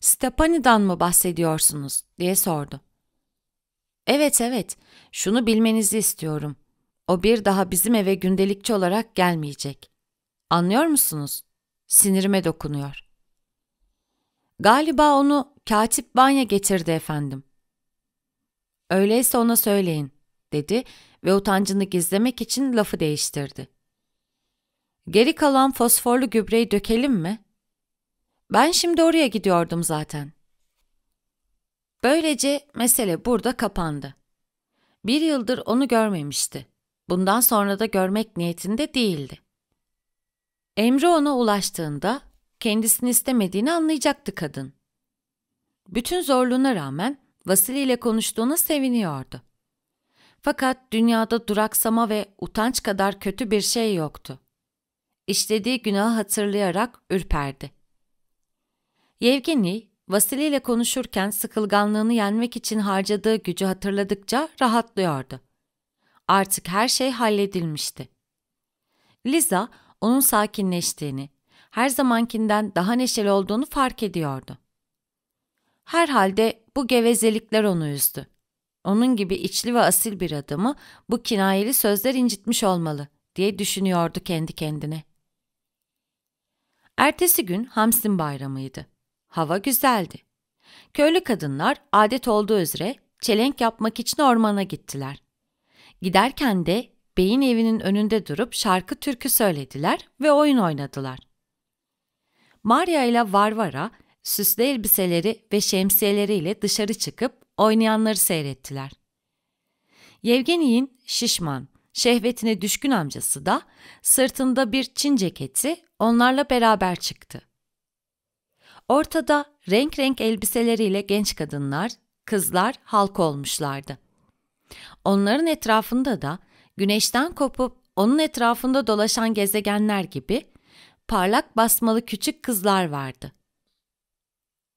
Stepani'dan mı bahsediyorsunuz diye sordu. Evet evet, şunu bilmenizi istiyorum. O bir daha bizim eve gündelikçi olarak gelmeyecek. Anlıyor musunuz? Sinirime dokunuyor. Galiba onu Katip banya getirdi efendim. Öyleyse ona söyleyin dedi ve utancını gizlemek için lafı değiştirdi. Geri kalan fosforlu gübreyi dökelim mi? Ben şimdi oraya gidiyordum zaten. Böylece mesele burada kapandı. Bir yıldır onu görmemişti. Bundan sonra da görmek niyetinde değildi. Emre ona ulaştığında kendisini istemediğini anlayacaktı kadın. Bütün zorluğuna rağmen Vasili ile konuştuğuna seviniyordu. Fakat dünyada duraksama ve utanç kadar kötü bir şey yoktu. İşlediği günahı hatırlayarak ürperdi. Yevgeni, Vasili ile konuşurken sıkılganlığını yenmek için harcadığı gücü hatırladıkça rahatlıyordu. Artık her şey halledilmişti. Liza, onun sakinleştiğini, her zamankinden daha neşeli olduğunu fark ediyordu. Herhalde bu gevezelikler onu üzdü. Onun gibi içli ve asil bir adamı bu kinayeli sözler incitmiş olmalı diye düşünüyordu kendi kendine. Ertesi gün Hamsin bayramıydı. Hava güzeldi. Köylü kadınlar adet olduğu üzere çelenk yapmak için ormana gittiler. Giderken de beyin evinin önünde durup şarkı türkü söylediler ve oyun oynadılar. Maria ile Varvara süslü elbiseleri ve şemsiyeleriyle dışarı çıkıp oynayanları seyrettiler. Yevgeni'nin şişman, şehvetine düşkün amcası da sırtında bir çin ceketi onlarla beraber çıktı. Ortada renk renk elbiseleriyle genç kadınlar, kızlar halk olmuşlardı. Onların etrafında da güneşten kopup onun etrafında dolaşan gezegenler gibi parlak basmalı küçük kızlar vardı.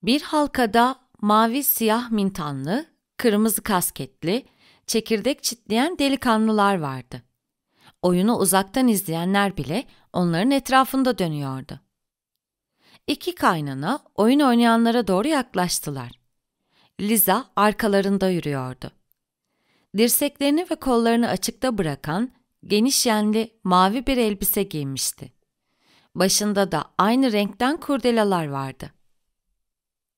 Bir halkada mavi siyah mintanlı, kırmızı kasketli, çekirdek çitleyen delikanlılar vardı. Oyunu uzaktan izleyenler bile onların etrafında dönüyordu. İki kaynana oyun oynayanlara doğru yaklaştılar. Liza arkalarında yürüyordu. Dirseklerini ve kollarını açıkta bırakan geniş yenli mavi bir elbise giymişti. Başında da aynı renkten kurdelalar vardı.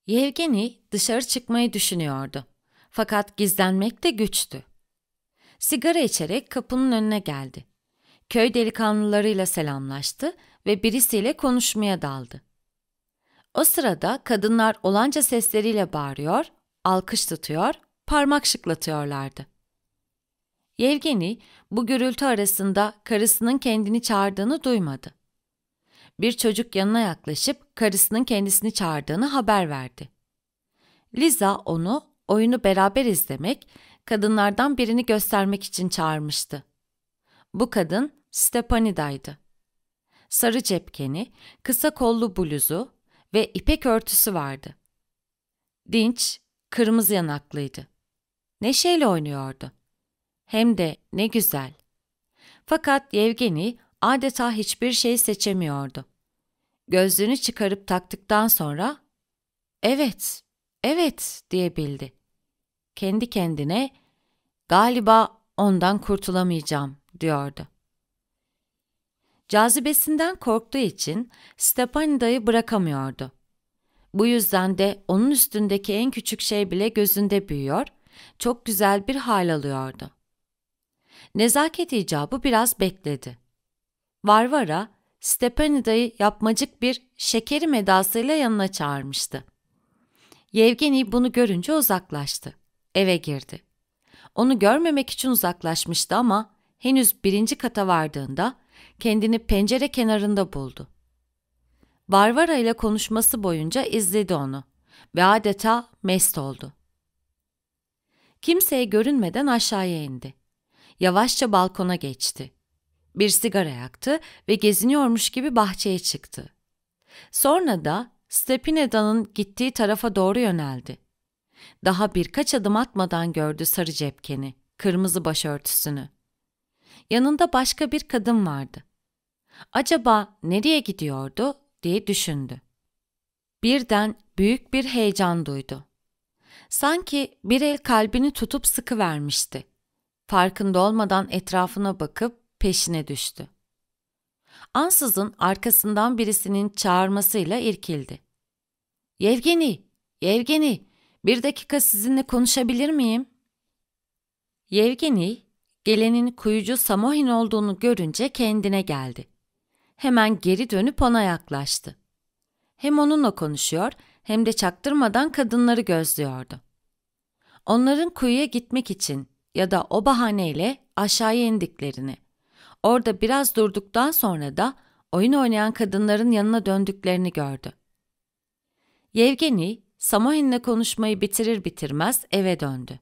Yevgeni dışarı çıkmayı düşünüyordu. Fakat gizlenmek de güçtü. Sigara içerek kapının önüne geldi. Köy delikanlılarıyla selamlaştı ve birisiyle konuşmaya daldı. O sırada kadınlar olanca sesleriyle bağırıyor, alkış tutuyor, parmak şıklatıyorlardı. Yevgeni bu gürültü arasında karısının kendini çağırdığını duymadı bir çocuk yanına yaklaşıp karısının kendisini çağırdığını haber verdi. Liza onu oyunu beraber izlemek, kadınlardan birini göstermek için çağırmıştı. Bu kadın Stepanida'ydı. Sarı cepkeni, kısa kollu bluzu ve ipek örtüsü vardı. Dinç, kırmızı yanaklıydı. Neşeyle oynuyordu. Hem de ne güzel. Fakat Yevgeni adeta hiçbir şey seçemiyordu. Gözlüğünü çıkarıp taktıktan sonra "Evet, evet." diyebildi. Kendi kendine "Galiba ondan kurtulamayacağım." diyordu. Cazibesinden korktuğu için Stepanida'yı bırakamıyordu. Bu yüzden de onun üstündeki en küçük şey bile gözünde büyüyor, çok güzel bir hal alıyordu. Nezaket icabı biraz bekledi. Varvara, Stepanida'yı yapmacık bir şekeri medasıyla yanına çağırmıştı. Yevgeni bunu görünce uzaklaştı. Eve girdi. Onu görmemek için uzaklaşmıştı ama henüz birinci kata vardığında kendini pencere kenarında buldu. Varvara ile konuşması boyunca izledi onu ve adeta mest oldu. Kimseye görünmeden aşağıya indi. Yavaşça balkona geçti bir sigara yaktı ve geziniyormuş gibi bahçeye çıktı. Sonra da Stepineda'nın gittiği tarafa doğru yöneldi. Daha birkaç adım atmadan gördü sarı cepkeni, kırmızı başörtüsünü. Yanında başka bir kadın vardı. Acaba nereye gidiyordu diye düşündü. Birden büyük bir heyecan duydu. Sanki bir el kalbini tutup sıkı vermişti. Farkında olmadan etrafına bakıp peşine düştü. Ansızın arkasından birisinin çağırmasıyla irkildi. Yevgeni, Yevgeni, bir dakika sizinle konuşabilir miyim? Yevgeni, gelenin kuyucu Samohin olduğunu görünce kendine geldi. Hemen geri dönüp ona yaklaştı. Hem onunla konuşuyor hem de çaktırmadan kadınları gözlüyordu. Onların kuyuya gitmek için ya da o bahaneyle aşağıya indiklerini, Orada biraz durduktan sonra da oyun oynayan kadınların yanına döndüklerini gördü. Yevgeni, Samohin'le konuşmayı bitirir bitirmez eve döndü.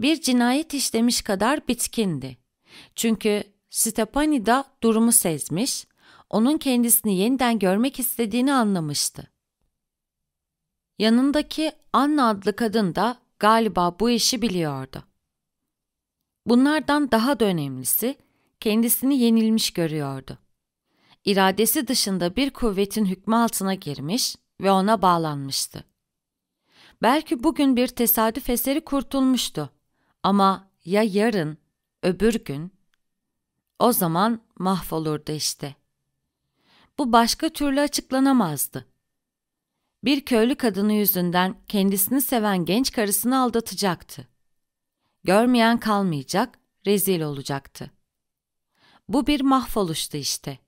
Bir cinayet işlemiş kadar bitkindi. Çünkü Stepani da durumu sezmiş, onun kendisini yeniden görmek istediğini anlamıştı. Yanındaki Anna adlı kadın da galiba bu işi biliyordu. Bunlardan daha da önemlisi, kendisini yenilmiş görüyordu. İradesi dışında bir kuvvetin hükmü altına girmiş ve ona bağlanmıştı. Belki bugün bir tesadüf eseri kurtulmuştu ama ya yarın, öbür gün? O zaman mahvolurdu işte. Bu başka türlü açıklanamazdı. Bir köylü kadını yüzünden kendisini seven genç karısını aldatacaktı. Görmeyen kalmayacak, rezil olacaktı. Bu bir mahvoluştu işte.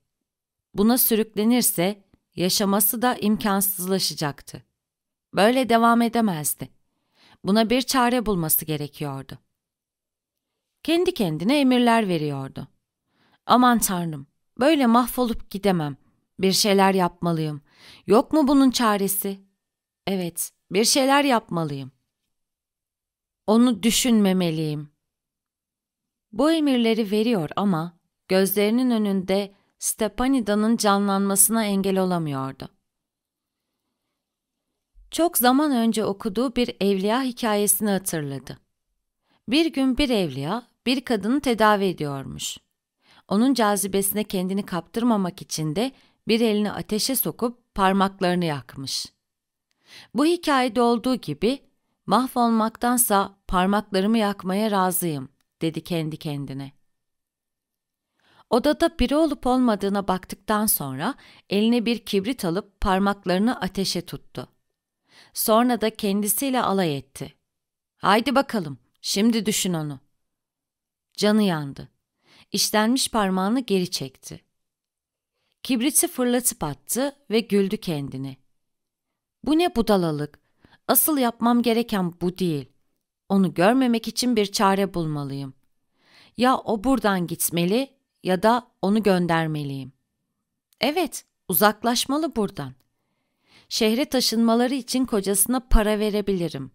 Buna sürüklenirse yaşaması da imkansızlaşacaktı. Böyle devam edemezdi. Buna bir çare bulması gerekiyordu. Kendi kendine emirler veriyordu. Aman tanrım, böyle mahvolup gidemem. Bir şeyler yapmalıyım. Yok mu bunun çaresi? Evet, bir şeyler yapmalıyım. Onu düşünmemeliyim. Bu emirleri veriyor ama gözlerinin önünde Stepanida'nın canlanmasına engel olamıyordu. Çok zaman önce okuduğu bir evliya hikayesini hatırladı. Bir gün bir evliya bir kadını tedavi ediyormuş. Onun cazibesine kendini kaptırmamak için de bir elini ateşe sokup parmaklarını yakmış. Bu hikayede olduğu gibi mahvolmaktansa parmaklarımı yakmaya razıyım dedi kendi kendine. Odada biri olup olmadığına baktıktan sonra eline bir kibrit alıp parmaklarını ateşe tuttu. Sonra da kendisiyle alay etti. Haydi bakalım, şimdi düşün onu. Canı yandı. İşlenmiş parmağını geri çekti. Kibriti fırlatıp attı ve güldü kendini. Bu ne budalalık? Asıl yapmam gereken bu değil. Onu görmemek için bir çare bulmalıyım. Ya o buradan gitmeli ya da onu göndermeliyim. Evet, uzaklaşmalı buradan. Şehre taşınmaları için kocasına para verebilirim.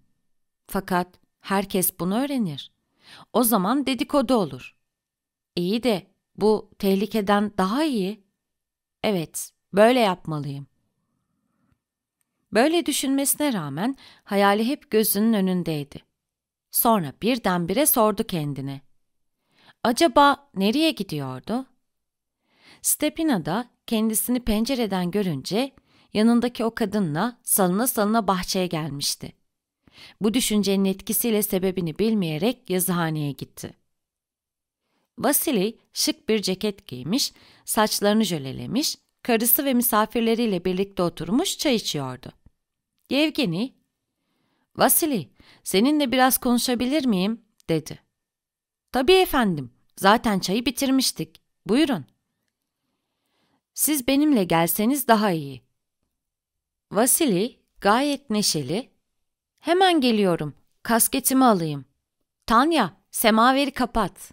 Fakat herkes bunu öğrenir. O zaman dedikodu olur. İyi de bu tehlikeden daha iyi. Evet, böyle yapmalıyım. Böyle düşünmesine rağmen hayali hep gözünün önündeydi. Sonra birdenbire sordu kendine. Acaba nereye gidiyordu? Stepina da kendisini pencereden görünce yanındaki o kadınla salına salına bahçeye gelmişti. Bu düşüncenin etkisiyle sebebini bilmeyerek yazıhaneye gitti. Vasili şık bir ceket giymiş, saçlarını jölelemiş, karısı ve misafirleriyle birlikte oturmuş çay içiyordu. Yevgeni, ''Vasili, seninle biraz konuşabilir miyim?'' dedi. ''Tabii efendim, Zaten çayı bitirmiştik. Buyurun. Siz benimle gelseniz daha iyi. Vasili gayet neşeli. Hemen geliyorum. Kasketimi alayım. Tanya, semaveri kapat.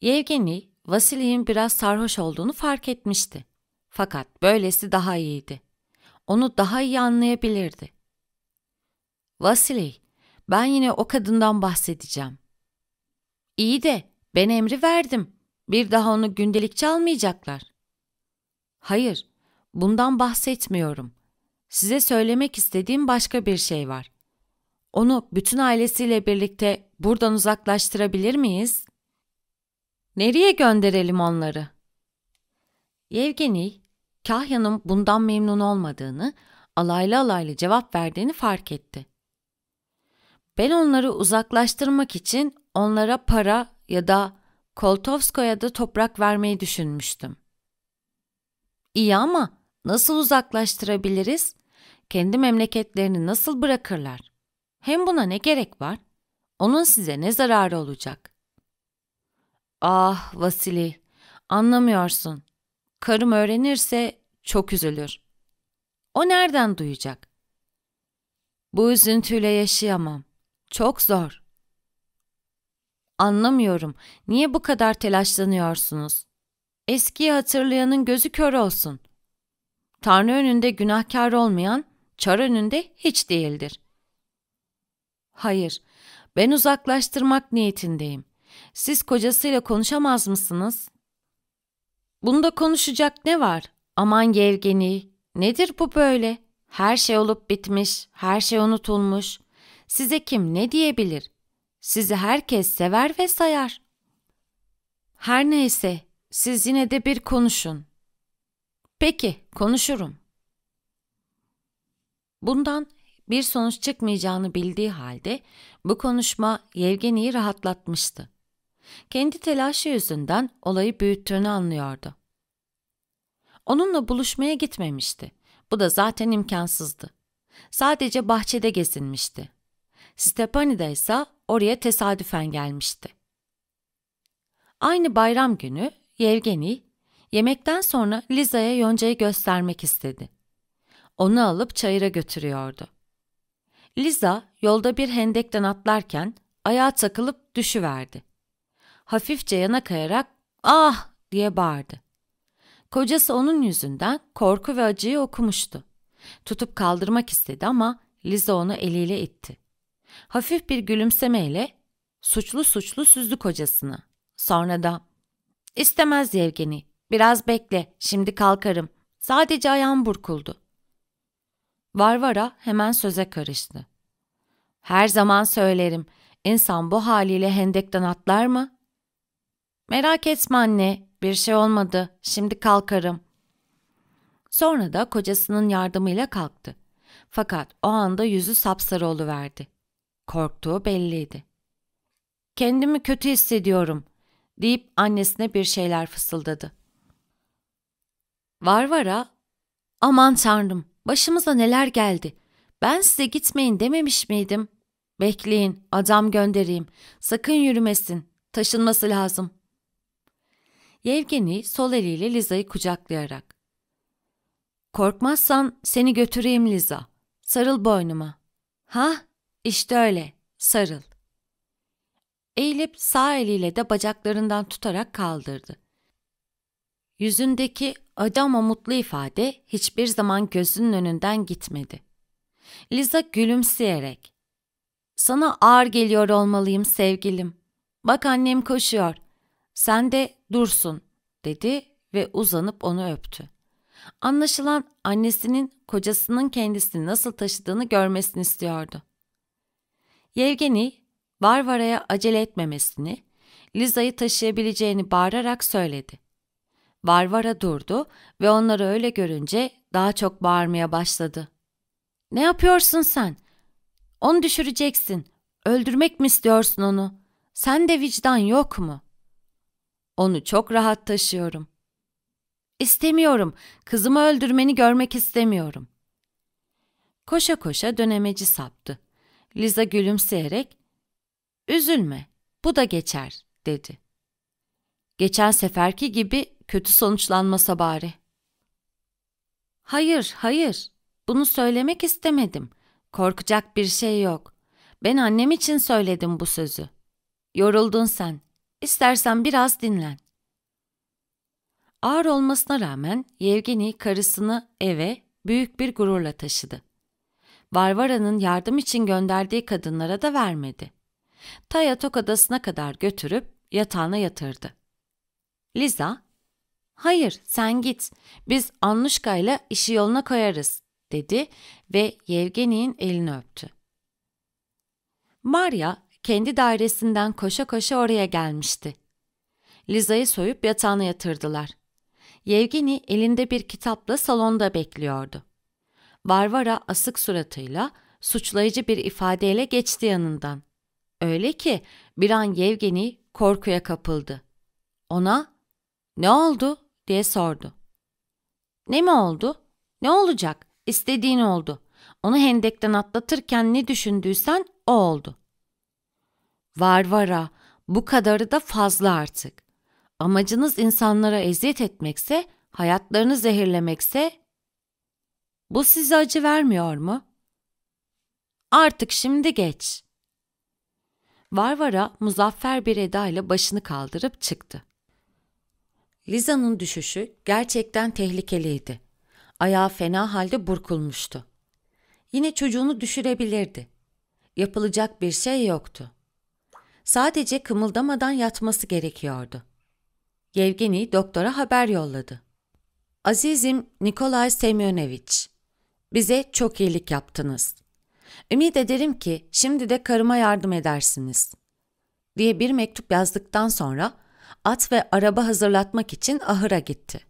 Yevgeni, Vasili'nin biraz sarhoş olduğunu fark etmişti. Fakat böylesi daha iyiydi. Onu daha iyi anlayabilirdi. Vasili, ben yine o kadından bahsedeceğim. İyi de ben emri verdim. Bir daha onu gündelik çalmayacaklar. Hayır, bundan bahsetmiyorum. Size söylemek istediğim başka bir şey var. Onu bütün ailesiyle birlikte buradan uzaklaştırabilir miyiz? Nereye gönderelim onları? Yevgeniy, Kahya'nın bundan memnun olmadığını, alaylı alaylı cevap verdiğini fark etti. Ben onları uzaklaştırmak için onlara para ya da Koltovsko'ya da toprak vermeyi düşünmüştüm. İyi ama nasıl uzaklaştırabiliriz? Kendi memleketlerini nasıl bırakırlar? Hem buna ne gerek var? Onun size ne zararı olacak? Ah Vasili, anlamıyorsun. Karım öğrenirse çok üzülür. O nereden duyacak? Bu üzüntüyle yaşayamam. Çok zor. Anlamıyorum. Niye bu kadar telaşlanıyorsunuz? Eskiyi hatırlayanın gözü kör olsun. Tanrı önünde günahkar olmayan, çar önünde hiç değildir. Hayır, ben uzaklaştırmak niyetindeyim. Siz kocasıyla konuşamaz mısınız? Bunda konuşacak ne var? Aman Yevgeni, nedir bu böyle? Her şey olup bitmiş, her şey unutulmuş. Size kim ne diyebilir? Sizi herkes sever ve sayar. Her neyse, siz yine de bir konuşun. Peki, konuşurum. Bundan bir sonuç çıkmayacağını bildiği halde bu konuşma Yevgeni'yi rahatlatmıştı. Kendi telaşı yüzünden olayı büyüttüğünü anlıyordu. Onunla buluşmaya gitmemişti. Bu da zaten imkansızdı. Sadece bahçede gezinmişti. Stepani'de ise oraya tesadüfen gelmişti. Aynı bayram günü Yevgeni yemekten sonra Liza'ya yoncayı göstermek istedi. Onu alıp çayıra götürüyordu. Liza yolda bir hendekten atlarken ayağa takılıp düşüverdi. Hafifçe yana kayarak ah diye bağırdı. Kocası onun yüzünden korku ve acıyı okumuştu. Tutup kaldırmak istedi ama Liza onu eliyle itti. Hafif bir gülümsemeyle suçlu suçlu süzdü kocasını. Sonra da istemez Yevgeni, biraz bekle, şimdi kalkarım. Sadece ayağım burkuldu.'' Varvara hemen söze karıştı. ''Her zaman söylerim, İnsan bu haliyle hendekten atlar mı?'' ''Merak etme anne, bir şey olmadı, şimdi kalkarım.'' Sonra da kocasının yardımıyla kalktı. Fakat o anda yüzü sapsarı oluverdi. Korktuğu belliydi. Kendimi kötü hissediyorum deyip annesine bir şeyler fısıldadı. Varvara, aman tanrım başımıza neler geldi. Ben size gitmeyin dememiş miydim? Bekleyin, adam göndereyim. Sakın yürümesin, taşınması lazım. Yevgeni sol eliyle Liza'yı kucaklayarak. Korkmazsan seni götüreyim Liza. Sarıl boynuma. Ha? İşte öyle, sarıl. Eğilip sağ eliyle de bacaklarından tutarak kaldırdı. Yüzündeki öde ama mutlu ifade hiçbir zaman gözünün önünden gitmedi. Liza gülümseyerek, ''Sana ağır geliyor olmalıyım sevgilim. Bak annem koşuyor. Sen de dursun.'' dedi ve uzanıp onu öptü. Anlaşılan annesinin kocasının kendisini nasıl taşıdığını görmesini istiyordu. Yevgeni, Varvara'ya acele etmemesini, Liza'yı taşıyabileceğini bağırarak söyledi. Varvara durdu ve onları öyle görünce daha çok bağırmaya başladı. ''Ne yapıyorsun sen? Onu düşüreceksin. Öldürmek mi istiyorsun onu? Sen de vicdan yok mu?'' ''Onu çok rahat taşıyorum.'' İstemiyorum. Kızımı öldürmeni görmek istemiyorum. Koşa koşa dönemeci saptı. Liza gülümseyerek "Üzülme, bu da geçer." dedi. Geçen seferki gibi kötü sonuçlanmasa bari. Hayır, hayır. Bunu söylemek istemedim. Korkacak bir şey yok. Ben annem için söyledim bu sözü. Yoruldun sen. İstersen biraz dinlen. Ağır olmasına rağmen Yevgeni karısını eve büyük bir gururla taşıdı. Varvara'nın yardım için gönderdiği kadınlara da vermedi. Taya Tokadasına kadar götürüp yatağına yatırdı. Liza, ''Hayır, sen git. Biz Annuşka ile işi yoluna koyarız.'' dedi ve Yevgeni'nin elini öptü. Maria kendi dairesinden koşa koşa oraya gelmişti. Liza'yı soyup yatağına yatırdılar. Yevgeni elinde bir kitapla salonda bekliyordu. Varvara asık suratıyla, suçlayıcı bir ifadeyle geçti yanından. Öyle ki bir an Yevgeni korkuya kapıldı. Ona ''Ne oldu?'' diye sordu. ''Ne mi oldu? Ne olacak? İstediğin oldu. Onu hendekten atlatırken ne düşündüysen o oldu.'' Varvara, bu kadarı da fazla artık. Amacınız insanlara eziyet etmekse, hayatlarını zehirlemekse bu size acı vermiyor mu? Artık şimdi geç. Varvara muzaffer bir edayla başını kaldırıp çıktı. Liza'nın düşüşü gerçekten tehlikeliydi. Ayağı fena halde burkulmuştu. Yine çocuğunu düşürebilirdi. Yapılacak bir şey yoktu. Sadece kımıldamadan yatması gerekiyordu. Yevgeni doktora haber yolladı. Azizim Nikolay Semyonoviç, bize çok iyilik yaptınız. Ümit ederim ki şimdi de karıma yardım edersiniz." diye bir mektup yazdıktan sonra at ve araba hazırlatmak için ahıra gitti.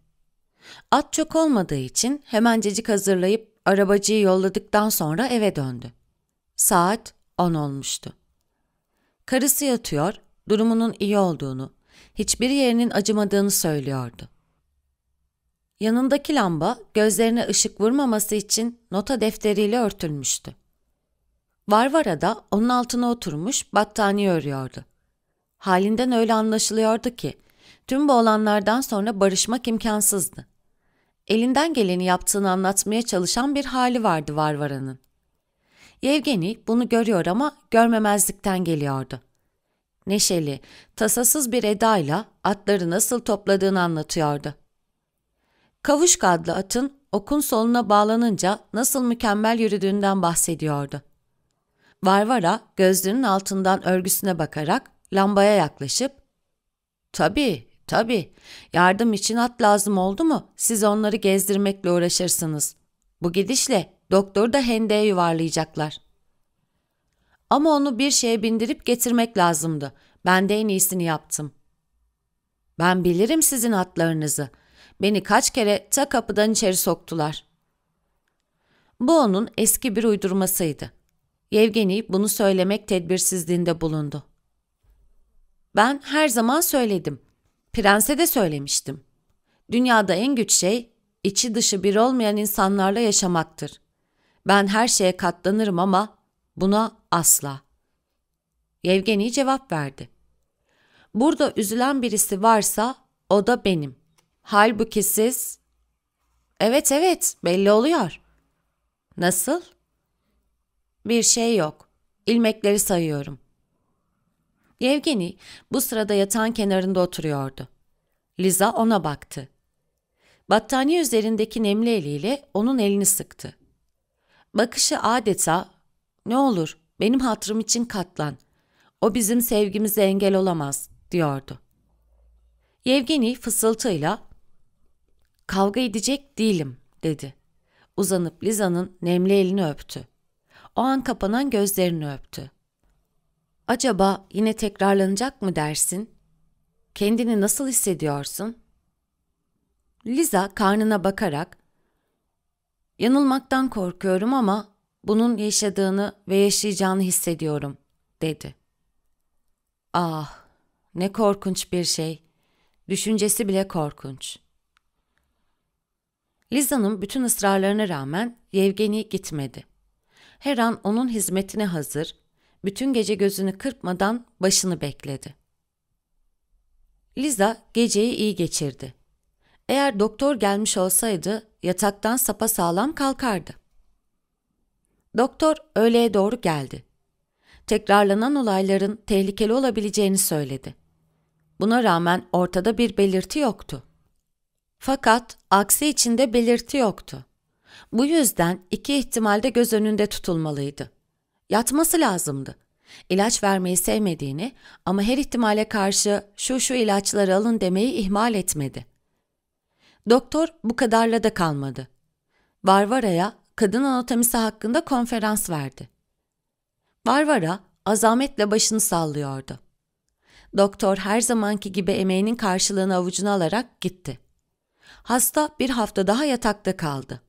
At çok olmadığı için hemencecik hazırlayıp arabacıyı yolladıktan sonra eve döndü. Saat 10 olmuştu. Karısı yatıyor, durumunun iyi olduğunu, hiçbir yerinin acımadığını söylüyordu. Yanındaki lamba gözlerine ışık vurmaması için nota defteriyle örtülmüştü. Varvara da onun altına oturmuş battaniye örüyordu. Halinden öyle anlaşılıyordu ki tüm bu olanlardan sonra barışmak imkansızdı. Elinden geleni yaptığını anlatmaya çalışan bir hali vardı Varvara'nın. Yevgeni bunu görüyor ama görmemezlikten geliyordu. Neşeli, tasasız bir edayla atları nasıl topladığını anlatıyordu. Kavuşk adlı atın okun soluna bağlanınca nasıl mükemmel yürüdüğünden bahsediyordu. Varvara gözlüğünün altından örgüsüne bakarak lambaya yaklaşıp ''Tabii, tabii. Yardım için at lazım oldu mu siz onları gezdirmekle uğraşırsınız. Bu gidişle doktoru da hendeğe yuvarlayacaklar.'' Ama onu bir şeye bindirip getirmek lazımdı. Ben de en iyisini yaptım. Ben bilirim sizin atlarınızı. Beni kaç kere ta kapıdan içeri soktular. Bu onun eski bir uydurmasıydı. Yevgeni bunu söylemek tedbirsizliğinde bulundu. Ben her zaman söyledim. Prense de söylemiştim. Dünyada en güç şey içi dışı bir olmayan insanlarla yaşamaktır. Ben her şeye katlanırım ama buna asla. Yevgeni cevap verdi. Burada üzülen birisi varsa o da benim. Halbuki siz... Evet evet belli oluyor. Nasıl? Bir şey yok. İlmekleri sayıyorum. Yevgeni bu sırada yatan kenarında oturuyordu. Liza ona baktı. Battaniye üzerindeki nemli eliyle onun elini sıktı. Bakışı adeta ne olur benim hatırım için katlan. O bizim sevgimize engel olamaz diyordu. Yevgeni fısıltıyla Kavga edecek değilim dedi. Uzanıp Liza'nın nemli elini öptü. O an kapanan gözlerini öptü. Acaba yine tekrarlanacak mı dersin? Kendini nasıl hissediyorsun? Liza karnına bakarak "Yanılmaktan korkuyorum ama bunun yaşadığını ve yaşayacağını hissediyorum." dedi. "Ah, ne korkunç bir şey. Düşüncesi bile korkunç. Liza'nın bütün ısrarlarına rağmen Yevgeni gitmedi. Her an onun hizmetine hazır, bütün gece gözünü kırpmadan başını bekledi. Liza geceyi iyi geçirdi. Eğer doktor gelmiş olsaydı yataktan sapa sağlam kalkardı. Doktor öğleye doğru geldi. Tekrarlanan olayların tehlikeli olabileceğini söyledi. Buna rağmen ortada bir belirti yoktu. Fakat aksi içinde belirti yoktu. Bu yüzden iki ihtimalde göz önünde tutulmalıydı. Yatması lazımdı. İlaç vermeyi sevmediğini ama her ihtimale karşı şu şu ilaçları alın demeyi ihmal etmedi. Doktor bu kadarla da kalmadı. Varvara'ya kadın anatomisi hakkında konferans verdi. Varvara azametle başını sallıyordu. Doktor her zamanki gibi emeğinin karşılığını avucuna alarak gitti. Hasta bir hafta daha yatakta kaldı.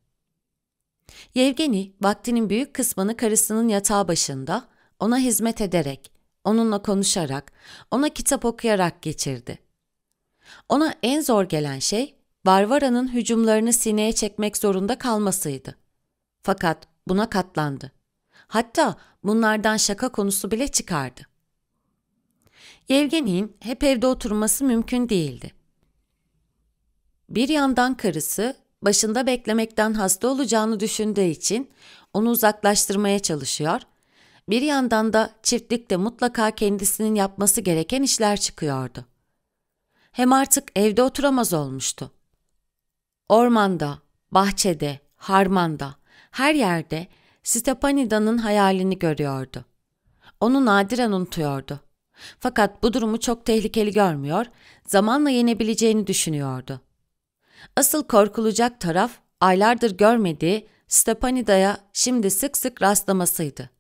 Yevgeni vaktinin büyük kısmını karısının yatağı başında ona hizmet ederek, onunla konuşarak, ona kitap okuyarak geçirdi. Ona en zor gelen şey Barbara'nın hücumlarını sineye çekmek zorunda kalmasıydı. Fakat buna katlandı. Hatta bunlardan şaka konusu bile çıkardı. Yevgeni'nin hep evde oturması mümkün değildi. Bir yandan karısı başında beklemekten hasta olacağını düşündüğü için onu uzaklaştırmaya çalışıyor. Bir yandan da çiftlikte mutlaka kendisinin yapması gereken işler çıkıyordu. Hem artık evde oturamaz olmuştu. Ormanda, bahçede, harmanda, her yerde Stepanida'nın hayalini görüyordu. Onu nadiren unutuyordu. Fakat bu durumu çok tehlikeli görmüyor, zamanla yenebileceğini düşünüyordu. Asıl korkulacak taraf aylardır görmediği Stepanida'ya şimdi sık sık rastlamasıydı.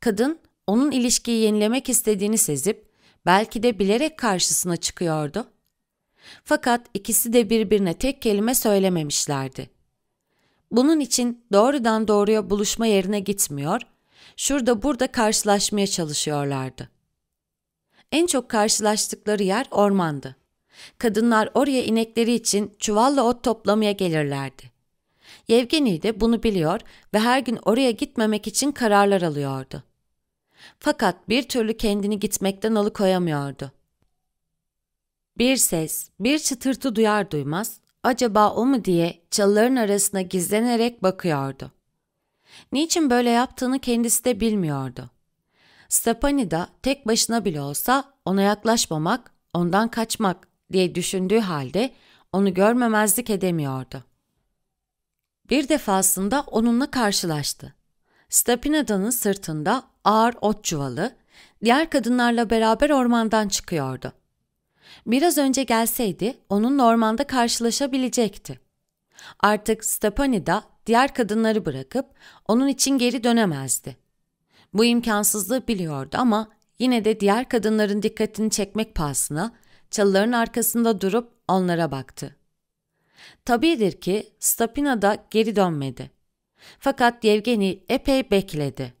Kadın onun ilişkiyi yenilemek istediğini sezip belki de bilerek karşısına çıkıyordu. Fakat ikisi de birbirine tek kelime söylememişlerdi. Bunun için doğrudan doğruya buluşma yerine gitmiyor, şurada burada karşılaşmaya çalışıyorlardı. En çok karşılaştıkları yer ormandı. Kadınlar oraya inekleri için çuvalla ot toplamaya gelirlerdi. Yevgeni de bunu biliyor ve her gün oraya gitmemek için kararlar alıyordu. Fakat bir türlü kendini gitmekten alıkoyamıyordu. Bir ses, bir çıtırtı duyar duymaz, acaba o mu diye çalıların arasına gizlenerek bakıyordu. Niçin böyle yaptığını kendisi de bilmiyordu. Stepani da tek başına bile olsa ona yaklaşmamak, ondan kaçmak, diye düşündüğü halde onu görmemezlik edemiyordu. Bir defasında onunla karşılaştı. Stapinada'nın sırtında ağır ot çuvalı, diğer kadınlarla beraber ormandan çıkıyordu. Biraz önce gelseydi onunla ormanda karşılaşabilecekti. Artık Stepanida diğer kadınları bırakıp onun için geri dönemezdi. Bu imkansızlığı biliyordu ama yine de diğer kadınların dikkatini çekmek pahasına çalıların arkasında durup onlara baktı. Tabidir ki Stapina da geri dönmedi. Fakat Yevgeni epey bekledi.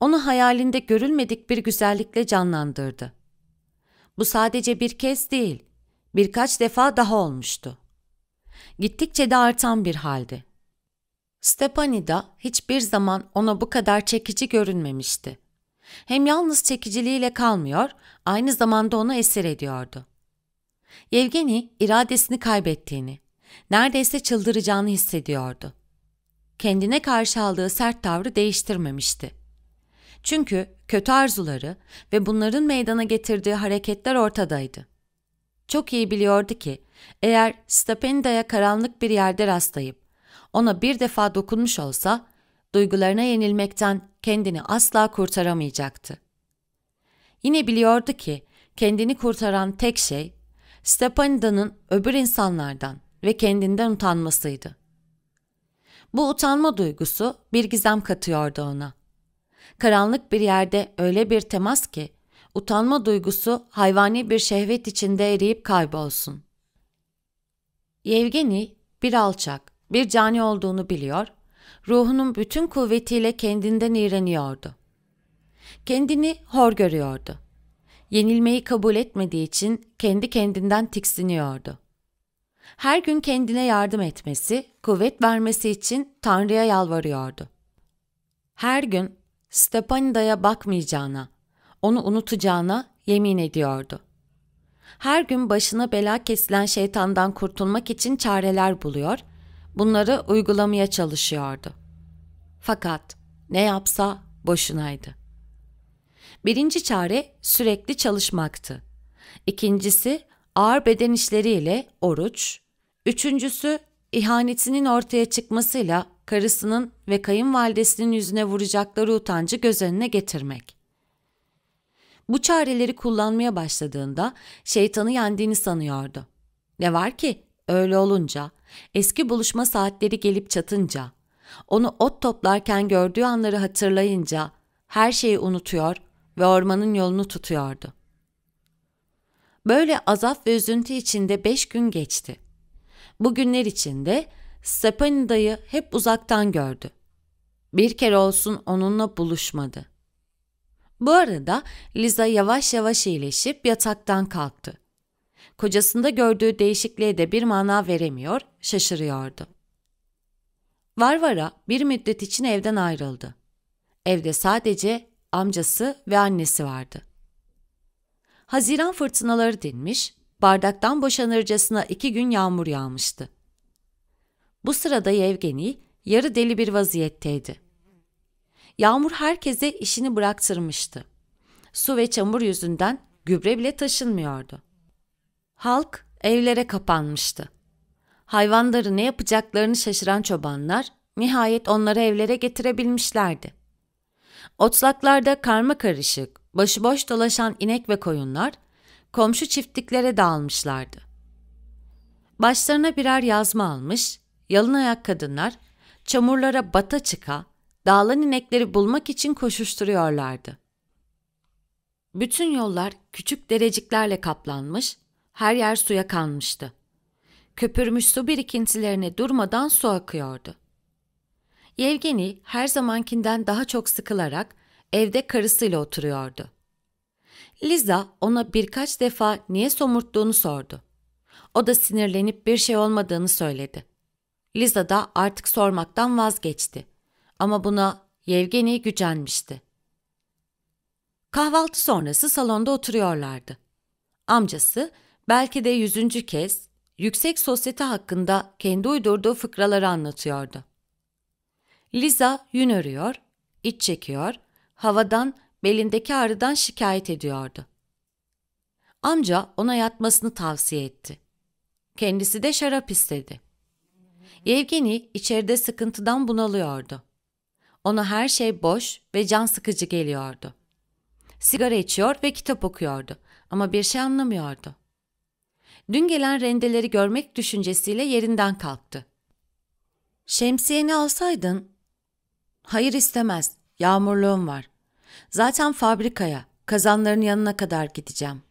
Onu hayalinde görülmedik bir güzellikle canlandırdı. Bu sadece bir kez değil, birkaç defa daha olmuştu. Gittikçe de artan bir haldi. Stepani da hiçbir zaman ona bu kadar çekici görünmemişti. Hem yalnız çekiciliğiyle kalmıyor, aynı zamanda onu esir ediyordu. Yevgeni iradesini kaybettiğini, neredeyse çıldıracağını hissediyordu. Kendine karşı aldığı sert tavrı değiştirmemişti. Çünkü kötü arzuları ve bunların meydana getirdiği hareketler ortadaydı. Çok iyi biliyordu ki eğer Stapenda'ya karanlık bir yerde rastlayıp ona bir defa dokunmuş olsa duygularına yenilmekten kendini asla kurtaramayacaktı. Yine biliyordu ki kendini kurtaran tek şey Stepanida'nın öbür insanlardan ve kendinden utanmasıydı. Bu utanma duygusu bir gizem katıyordu ona. Karanlık bir yerde öyle bir temas ki utanma duygusu hayvani bir şehvet içinde eriyip kaybolsun. Yevgeni bir alçak, bir cani olduğunu biliyor ruhunun bütün kuvvetiyle kendinden iğreniyordu. Kendini hor görüyordu. Yenilmeyi kabul etmediği için kendi kendinden tiksiniyordu. Her gün kendine yardım etmesi, kuvvet vermesi için Tanrı'ya yalvarıyordu. Her gün Stepanida'ya bakmayacağına, onu unutacağına yemin ediyordu. Her gün başına bela kesilen şeytandan kurtulmak için çareler buluyor bunları uygulamaya çalışıyordu. Fakat ne yapsa boşunaydı. Birinci çare sürekli çalışmaktı. İkincisi ağır beden işleriyle oruç. Üçüncüsü ihanetinin ortaya çıkmasıyla karısının ve kayınvalidesinin yüzüne vuracakları utancı göz önüne getirmek. Bu çareleri kullanmaya başladığında şeytanı yendiğini sanıyordu. Ne var ki öyle olunca Eski buluşma saatleri gelip çatınca, onu ot toplarken gördüğü anları hatırlayınca her şeyi unutuyor ve ormanın yolunu tutuyordu. Böyle azap ve üzüntü içinde beş gün geçti. Bu günler içinde Stepanida'yı hep uzaktan gördü. Bir kere olsun onunla buluşmadı. Bu arada Liza yavaş yavaş iyileşip yataktan kalktı kocasında gördüğü değişikliğe de bir mana veremiyor, şaşırıyordu. Varvara bir müddet için evden ayrıldı. Evde sadece amcası ve annesi vardı. Haziran fırtınaları dinmiş, bardaktan boşanırcasına iki gün yağmur yağmıştı. Bu sırada Yevgeni yarı deli bir vaziyetteydi. Yağmur herkese işini bıraktırmıştı. Su ve çamur yüzünden gübre bile taşınmıyordu. Halk evlere kapanmıştı. Hayvanları ne yapacaklarını şaşıran çobanlar nihayet onları evlere getirebilmişlerdi. Otlaklarda karma karışık, başıboş dolaşan inek ve koyunlar komşu çiftliklere dağılmışlardı. Başlarına birer yazma almış, yalın ayak kadınlar çamurlara bata çıka, dağılan inekleri bulmak için koşuşturuyorlardı. Bütün yollar küçük dereciklerle kaplanmış, her yer suya kanmıştı. Köpürmüş su birikintilerine durmadan su akıyordu. Yevgeni her zamankinden daha çok sıkılarak evde karısıyla oturuyordu. Liza ona birkaç defa niye somurttuğunu sordu. O da sinirlenip bir şey olmadığını söyledi. Liza da artık sormaktan vazgeçti. Ama buna Yevgeni gücenmişti. Kahvaltı sonrası salonda oturuyorlardı. Amcası belki de yüzüncü kez yüksek sosyete hakkında kendi uydurduğu fıkraları anlatıyordu. Liza yün örüyor, iç çekiyor, havadan, belindeki ağrıdan şikayet ediyordu. Amca ona yatmasını tavsiye etti. Kendisi de şarap istedi. Yevgeni içeride sıkıntıdan bunalıyordu. Ona her şey boş ve can sıkıcı geliyordu. Sigara içiyor ve kitap okuyordu ama bir şey anlamıyordu dün gelen rendeleri görmek düşüncesiyle yerinden kalktı. Şemsiyeni alsaydın. Hayır istemez. Yağmurluğum var. Zaten fabrikaya, kazanların yanına kadar gideceğim.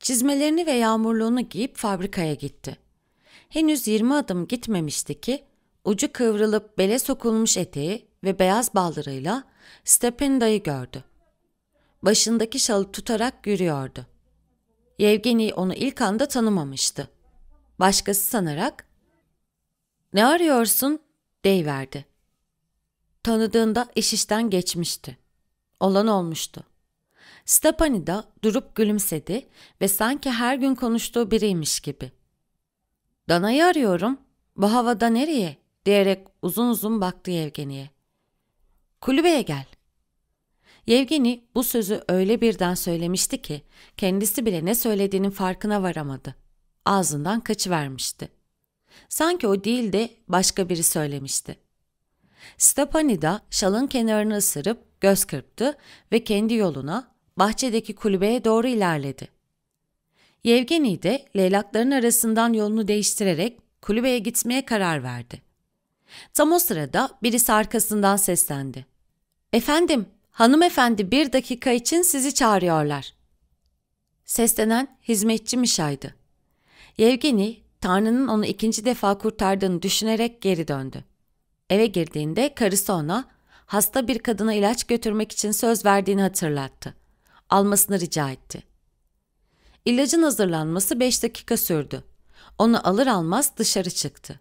Çizmelerini ve yağmurluğunu giyip fabrikaya gitti. Henüz yirmi adım gitmemişti ki ucu kıvrılıp bele sokulmuş eteği ve beyaz baldırıyla Stependa'yı gördü. Başındaki şalı tutarak yürüyordu. Yevgeni onu ilk anda tanımamıştı. Başkası sanarak ''Ne arıyorsun?'' deyiverdi. Tanıdığında iş işten geçmişti. Olan olmuştu. Stepani da durup gülümsedi ve sanki her gün konuştuğu biriymiş gibi. ''Dana'yı arıyorum. Bu havada nereye?'' diyerek uzun uzun baktı Yevgeni'ye. ''Kulübeye gel.'' Yevgeni bu sözü öyle birden söylemişti ki kendisi bile ne söylediğinin farkına varamadı. Ağzından kaçıvermişti. Sanki o değil de başka biri söylemişti. Stepani da şalın kenarını ısırıp göz kırptı ve kendi yoluna bahçedeki kulübeye doğru ilerledi. Yevgeni de leylakların arasından yolunu değiştirerek kulübeye gitmeye karar verdi. Tam o sırada birisi arkasından seslendi. Efendim, Hanımefendi bir dakika için sizi çağırıyorlar. Seslenen hizmetçi Mişa'ydı. Yevgeni, Tanrı'nın onu ikinci defa kurtardığını düşünerek geri döndü. Eve girdiğinde karısı ona hasta bir kadına ilaç götürmek için söz verdiğini hatırlattı. Almasını rica etti. İlacın hazırlanması beş dakika sürdü. Onu alır almaz dışarı çıktı.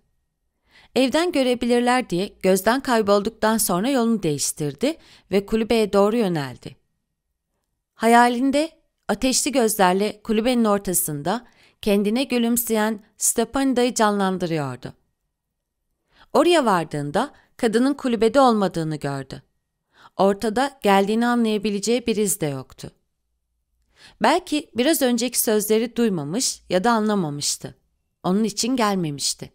Evden görebilirler diye gözden kaybolduktan sonra yolunu değiştirdi ve kulübeye doğru yöneldi. Hayalinde ateşli gözlerle kulübenin ortasında kendine gülümseyen Stepanida'yı canlandırıyordu. Oraya vardığında kadının kulübede olmadığını gördü. Ortada geldiğini anlayabileceği bir iz de yoktu. Belki biraz önceki sözleri duymamış ya da anlamamıştı. Onun için gelmemişti.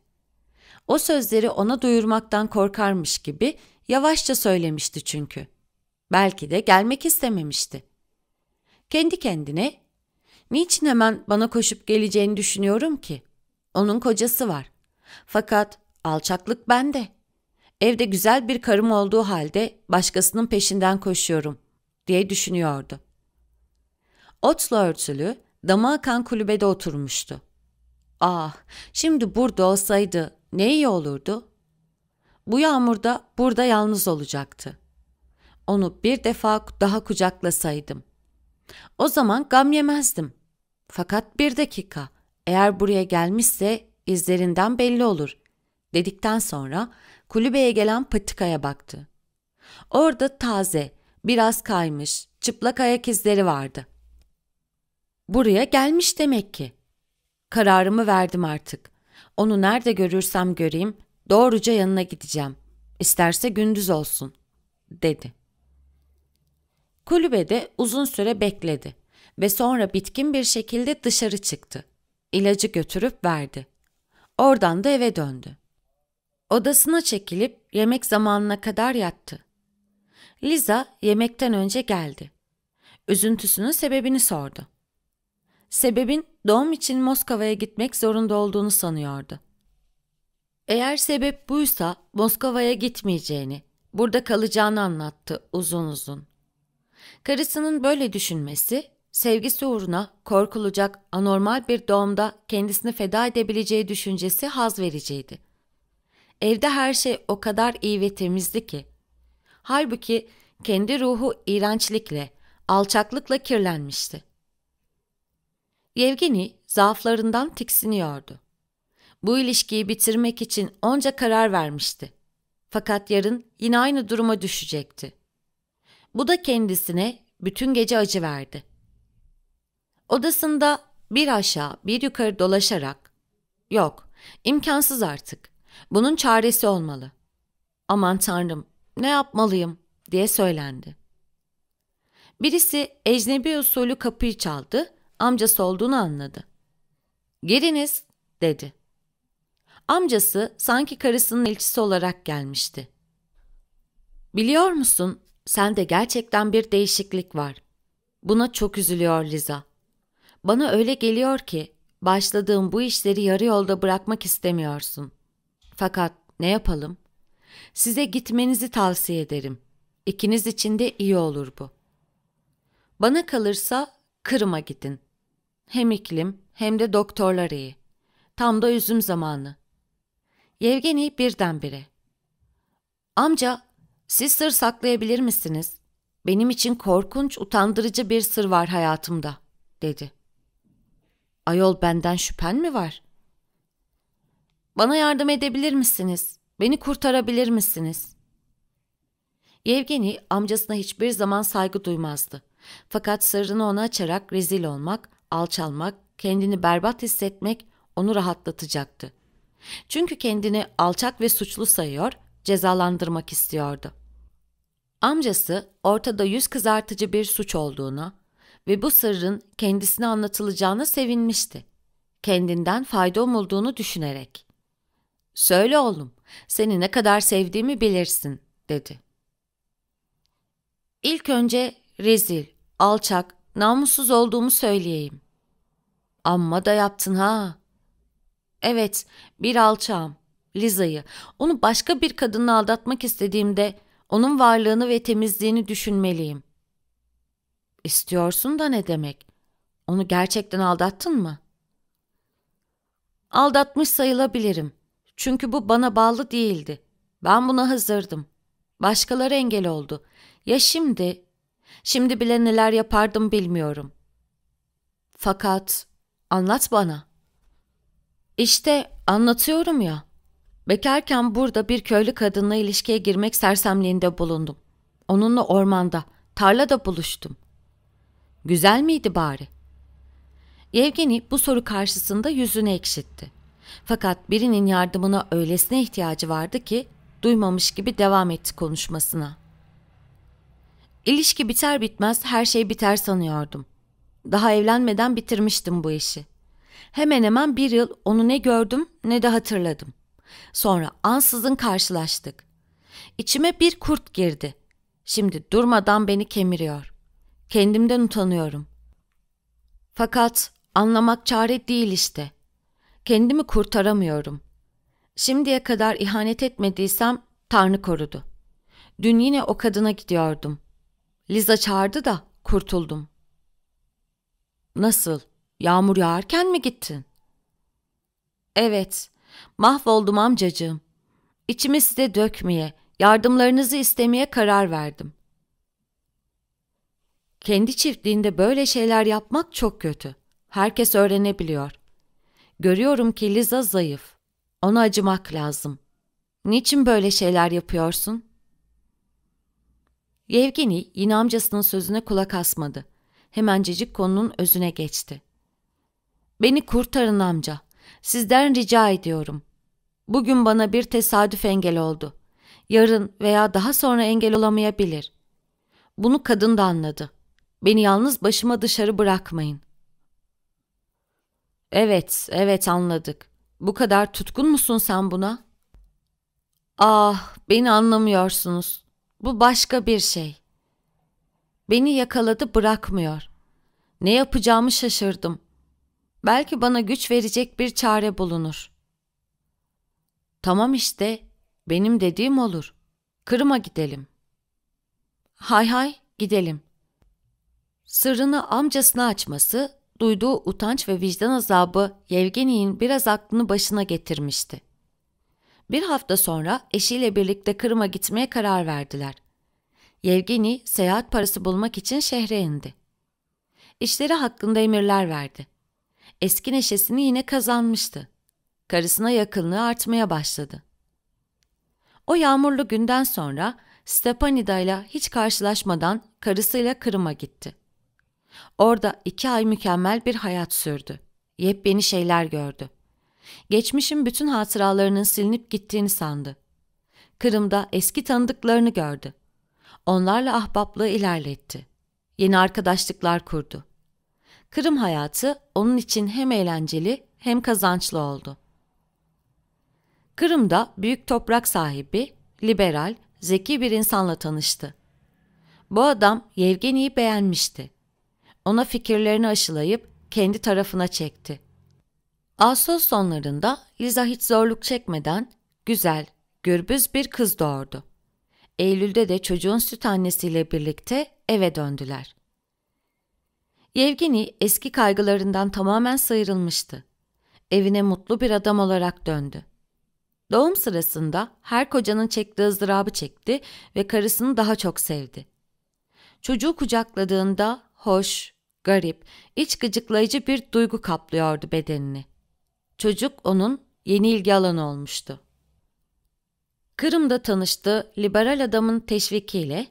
O sözleri ona duyurmaktan korkarmış gibi yavaşça söylemişti çünkü. Belki de gelmek istememişti. Kendi kendine, niçin hemen bana koşup geleceğini düşünüyorum ki? Onun kocası var. Fakat alçaklık bende. Evde güzel bir karım olduğu halde başkasının peşinden koşuyorum diye düşünüyordu. Otla örtülü, dama akan kulübede oturmuştu. Ah, şimdi burada olsaydı ne iyi olurdu. Bu yağmurda burada yalnız olacaktı. Onu bir defa daha kucaklasaydım. O zaman gam yemezdim. Fakat bir dakika, eğer buraya gelmişse izlerinden belli olur dedikten sonra kulübeye gelen patikaya baktı. Orada taze, biraz kaymış, çıplak ayak izleri vardı. Buraya gelmiş demek ki. Kararımı verdim artık. Onu nerede görürsem göreyim doğruca yanına gideceğim. İsterse gündüz olsun, dedi. Kulübede uzun süre bekledi ve sonra bitkin bir şekilde dışarı çıktı. İlacı götürüp verdi. Oradan da eve döndü. Odasına çekilip yemek zamanına kadar yattı. Liza yemekten önce geldi. Üzüntüsünün sebebini sordu. Sebebin doğum için Moskova'ya gitmek zorunda olduğunu sanıyordu. Eğer sebep buysa Moskova'ya gitmeyeceğini, burada kalacağını anlattı uzun uzun. Karısının böyle düşünmesi, sevgisi uğruna korkulacak anormal bir doğumda kendisini feda edebileceği düşüncesi haz vericiydi. Evde her şey o kadar iyi ve temizdi ki. Halbuki kendi ruhu iğrençlikle, alçaklıkla kirlenmişti. Yevgeni zaaflarından tiksiniyordu. Bu ilişkiyi bitirmek için onca karar vermişti. Fakat yarın yine aynı duruma düşecekti. Bu da kendisine bütün gece acı verdi. Odasında bir aşağı bir yukarı dolaşarak ''Yok, imkansız artık. Bunun çaresi olmalı. Aman tanrım, ne yapmalıyım?'' diye söylendi. Birisi ecnebi usulü kapıyı çaldı amcası olduğunu anladı. Geliniz dedi. Amcası sanki karısının elçisi olarak gelmişti. Biliyor musun sende gerçekten bir değişiklik var. Buna çok üzülüyor Liza. Bana öyle geliyor ki başladığın bu işleri yarı yolda bırakmak istemiyorsun. Fakat ne yapalım? Size gitmenizi tavsiye ederim. İkiniz için de iyi olur bu. Bana kalırsa Kırım'a gidin.'' Hem iklim hem de doktorlar iyi. Tam da üzüm zamanı. Yevgeni birdenbire. Amca, siz sır saklayabilir misiniz? Benim için korkunç, utandırıcı bir sır var hayatımda, dedi. Ayol benden şüphen mi var? Bana yardım edebilir misiniz? Beni kurtarabilir misiniz? Yevgeni amcasına hiçbir zaman saygı duymazdı. Fakat sırrını ona açarak rezil olmak, alçalmak, kendini berbat hissetmek onu rahatlatacaktı. Çünkü kendini alçak ve suçlu sayıyor, cezalandırmak istiyordu. Amcası ortada yüz kızartıcı bir suç olduğuna ve bu sırrın kendisine anlatılacağına sevinmişti. Kendinden fayda umulduğunu düşünerek. ''Söyle oğlum, seni ne kadar sevdiğimi bilirsin.'' dedi. İlk önce rezil, alçak, namussuz olduğumu söyleyeyim. Amma da yaptın ha. Evet, bir alçağım. Liza'yı. Onu başka bir kadınla aldatmak istediğimde onun varlığını ve temizliğini düşünmeliyim. İstiyorsun da ne demek? Onu gerçekten aldattın mı? Aldatmış sayılabilirim. Çünkü bu bana bağlı değildi. Ben buna hazırdım. Başkaları engel oldu. Ya şimdi? Şimdi bile neler yapardım bilmiyorum. Fakat Anlat bana. İşte anlatıyorum ya. Bekarken burada bir köylü kadınla ilişkiye girmek sersemliğinde bulundum. Onunla ormanda, tarlada buluştum. Güzel miydi bari? Yevgeni bu soru karşısında yüzünü ekşitti. Fakat birinin yardımına öylesine ihtiyacı vardı ki duymamış gibi devam etti konuşmasına. İlişki biter bitmez her şey biter sanıyordum. Daha evlenmeden bitirmiştim bu işi. Hemen hemen bir yıl onu ne gördüm ne de hatırladım. Sonra ansızın karşılaştık. İçime bir kurt girdi. Şimdi durmadan beni kemiriyor. Kendimden utanıyorum. Fakat anlamak çare değil işte. Kendimi kurtaramıyorum. Şimdiye kadar ihanet etmediysem Tanrı korudu. Dün yine o kadına gidiyordum. Liza çağırdı da kurtuldum. Nasıl? Yağmur yağarken mi gittin? Evet. Mahvoldum amcacığım. İçimi size dökmeye, yardımlarınızı istemeye karar verdim. Kendi çiftliğinde böyle şeyler yapmak çok kötü. Herkes öğrenebiliyor. Görüyorum ki Liza zayıf. Ona acımak lazım. Niçin böyle şeyler yapıyorsun? Yevgeni yine amcasının sözüne kulak asmadı hemencecik konunun özüne geçti. Beni kurtarın amca. Sizden rica ediyorum. Bugün bana bir tesadüf engel oldu. Yarın veya daha sonra engel olamayabilir. Bunu kadın da anladı. Beni yalnız başıma dışarı bırakmayın. Evet, evet anladık. Bu kadar tutkun musun sen buna? Ah, beni anlamıyorsunuz. Bu başka bir şey. Beni yakaladı bırakmıyor. Ne yapacağımı şaşırdım. Belki bana güç verecek bir çare bulunur. Tamam işte, benim dediğim olur. Kırım'a gidelim. Hay hay, gidelim. Sırrını amcasına açması, duyduğu utanç ve vicdan azabı Yevgeni'nin biraz aklını başına getirmişti. Bir hafta sonra eşiyle birlikte Kırım'a gitmeye karar verdiler. Yevgeni seyahat parası bulmak için şehre indi. İşleri hakkında emirler verdi. Eski neşesini yine kazanmıştı. Karısına yakınlığı artmaya başladı. O yağmurlu günden sonra Stepanida ile hiç karşılaşmadan karısıyla Kırım'a gitti. Orada iki ay mükemmel bir hayat sürdü. Yepyeni şeyler gördü. Geçmişin bütün hatıralarının silinip gittiğini sandı. Kırım'da eski tanıdıklarını gördü. Onlarla ahbaplığı ilerletti. Yeni arkadaşlıklar kurdu. Kırım hayatı onun için hem eğlenceli hem kazançlı oldu. Kırım'da büyük toprak sahibi, liberal, zeki bir insanla tanıştı. Bu adam Yevgeni'yi beğenmişti. Ona fikirlerini aşılayıp kendi tarafına çekti. Ağustos sonlarında Liza hiç zorluk çekmeden güzel, gürbüz bir kız doğurdu. Eylül'de de çocuğun süt annesiyle birlikte eve döndüler. Yevgeni eski kaygılarından tamamen sıyrılmıştı. Evine mutlu bir adam olarak döndü. Doğum sırasında her kocanın çektiği ızdırabı çekti ve karısını daha çok sevdi. Çocuğu kucakladığında hoş, garip, iç gıcıklayıcı bir duygu kaplıyordu bedenini. Çocuk onun yeni ilgi alanı olmuştu. Kırım'da tanıştığı liberal adamın teşvikiyle,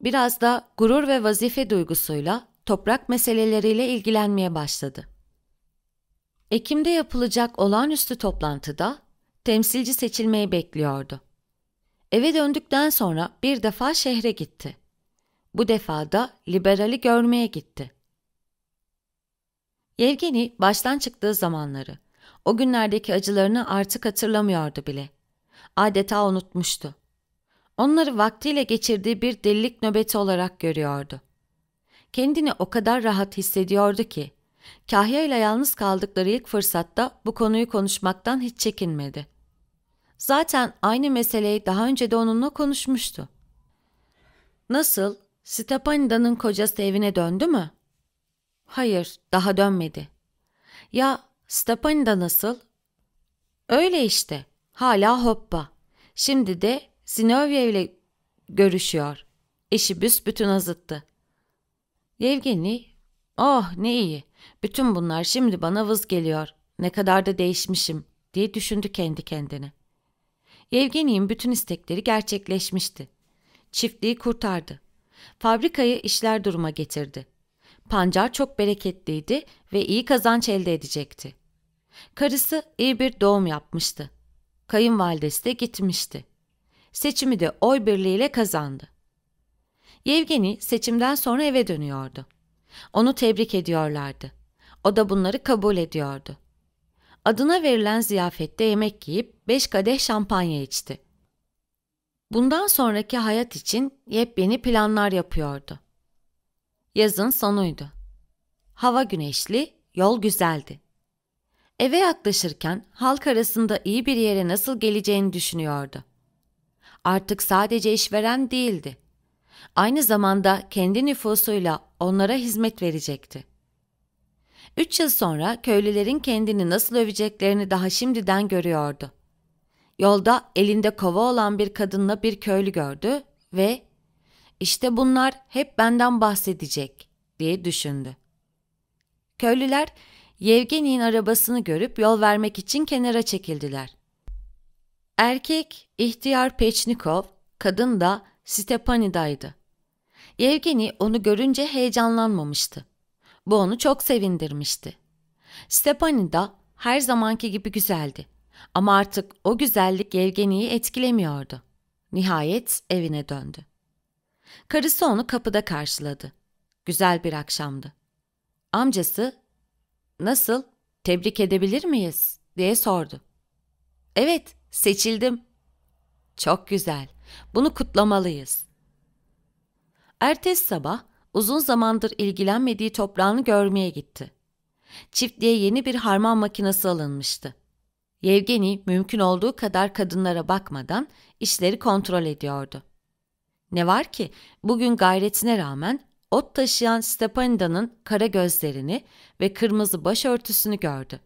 biraz da gurur ve vazife duygusuyla toprak meseleleriyle ilgilenmeye başladı. Ekim'de yapılacak olağanüstü toplantıda temsilci seçilmeyi bekliyordu. Eve döndükten sonra bir defa şehre gitti. Bu defa da liberali görmeye gitti. Yevgeni baştan çıktığı zamanları, o günlerdeki acılarını artık hatırlamıyordu bile.'' adeta unutmuştu. Onları vaktiyle geçirdiği bir delilik nöbeti olarak görüyordu. Kendini o kadar rahat hissediyordu ki, Kahya ile yalnız kaldıkları ilk fırsatta bu konuyu konuşmaktan hiç çekinmedi. Zaten aynı meseleyi daha önce de onunla konuşmuştu. Nasıl? Stepanida'nın kocası evine döndü mü? Hayır, daha dönmedi. Ya Stepanida nasıl? Öyle işte. Hala hoppa. Şimdi de Zinovya ile görüşüyor. Eşi büsbütün azıttı. Yevgeni, oh ne iyi. Bütün bunlar şimdi bana vız geliyor. Ne kadar da değişmişim diye düşündü kendi kendine. Yevgeni'nin bütün istekleri gerçekleşmişti. Çiftliği kurtardı. Fabrikayı işler duruma getirdi. Pancar çok bereketliydi ve iyi kazanç elde edecekti. Karısı iyi bir doğum yapmıştı. Kayınvalidesi de gitmişti. Seçimi de oy birliğiyle kazandı. Yevgeni seçimden sonra eve dönüyordu. Onu tebrik ediyorlardı. O da bunları kabul ediyordu. Adına verilen ziyafette yemek yiyip beş kadeh şampanya içti. Bundan sonraki hayat için yepyeni planlar yapıyordu. Yazın sonuydu. Hava güneşli, yol güzeldi. Eve yaklaşırken halk arasında iyi bir yere nasıl geleceğini düşünüyordu. Artık sadece işveren değildi. Aynı zamanda kendi nüfusuyla onlara hizmet verecekti. Üç yıl sonra köylülerin kendini nasıl öveceklerini daha şimdiden görüyordu. Yolda elinde kova olan bir kadınla bir köylü gördü ve işte bunlar hep benden bahsedecek diye düşündü. Köylüler Yevgeni'nin arabasını görüp yol vermek için kenara çekildiler. Erkek ihtiyar Peçnikov, kadın da Stepani'daydı. Yevgeni onu görünce heyecanlanmamıştı. Bu onu çok sevindirmişti. Stepanida her zamanki gibi güzeldi. Ama artık o güzellik Yevgeni'yi etkilemiyordu. Nihayet evine döndü. Karısı onu kapıda karşıladı. Güzel bir akşamdı. Amcası Nasıl? Tebrik edebilir miyiz? diye sordu. Evet, seçildim. Çok güzel. Bunu kutlamalıyız. Ertesi sabah uzun zamandır ilgilenmediği toprağını görmeye gitti. Çiftliğe yeni bir harman makinesi alınmıştı. Yevgeni mümkün olduğu kadar kadınlara bakmadan işleri kontrol ediyordu. Ne var ki bugün gayretine rağmen ot taşıyan Stepanida'nın kara gözlerini ve kırmızı başörtüsünü gördü.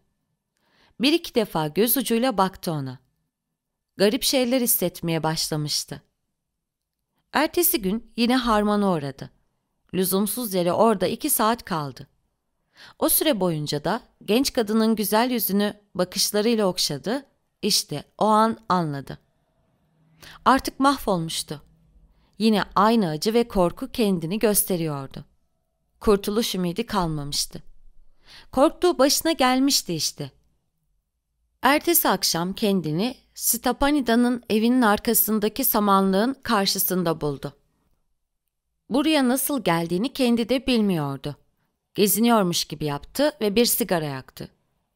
Bir iki defa göz ucuyla baktı ona. Garip şeyler hissetmeye başlamıştı. Ertesi gün yine harmana uğradı. Lüzumsuz yere orada iki saat kaldı. O süre boyunca da genç kadının güzel yüzünü bakışlarıyla okşadı, işte o an anladı. Artık mahvolmuştu. Yine aynı acı ve korku kendini gösteriyordu. Kurtuluş ümidi kalmamıştı. Korktuğu başına gelmişti işte. Ertesi akşam kendini Stapanida'nın evinin arkasındaki samanlığın karşısında buldu. Buraya nasıl geldiğini kendi de bilmiyordu. Geziniyormuş gibi yaptı ve bir sigara yaktı.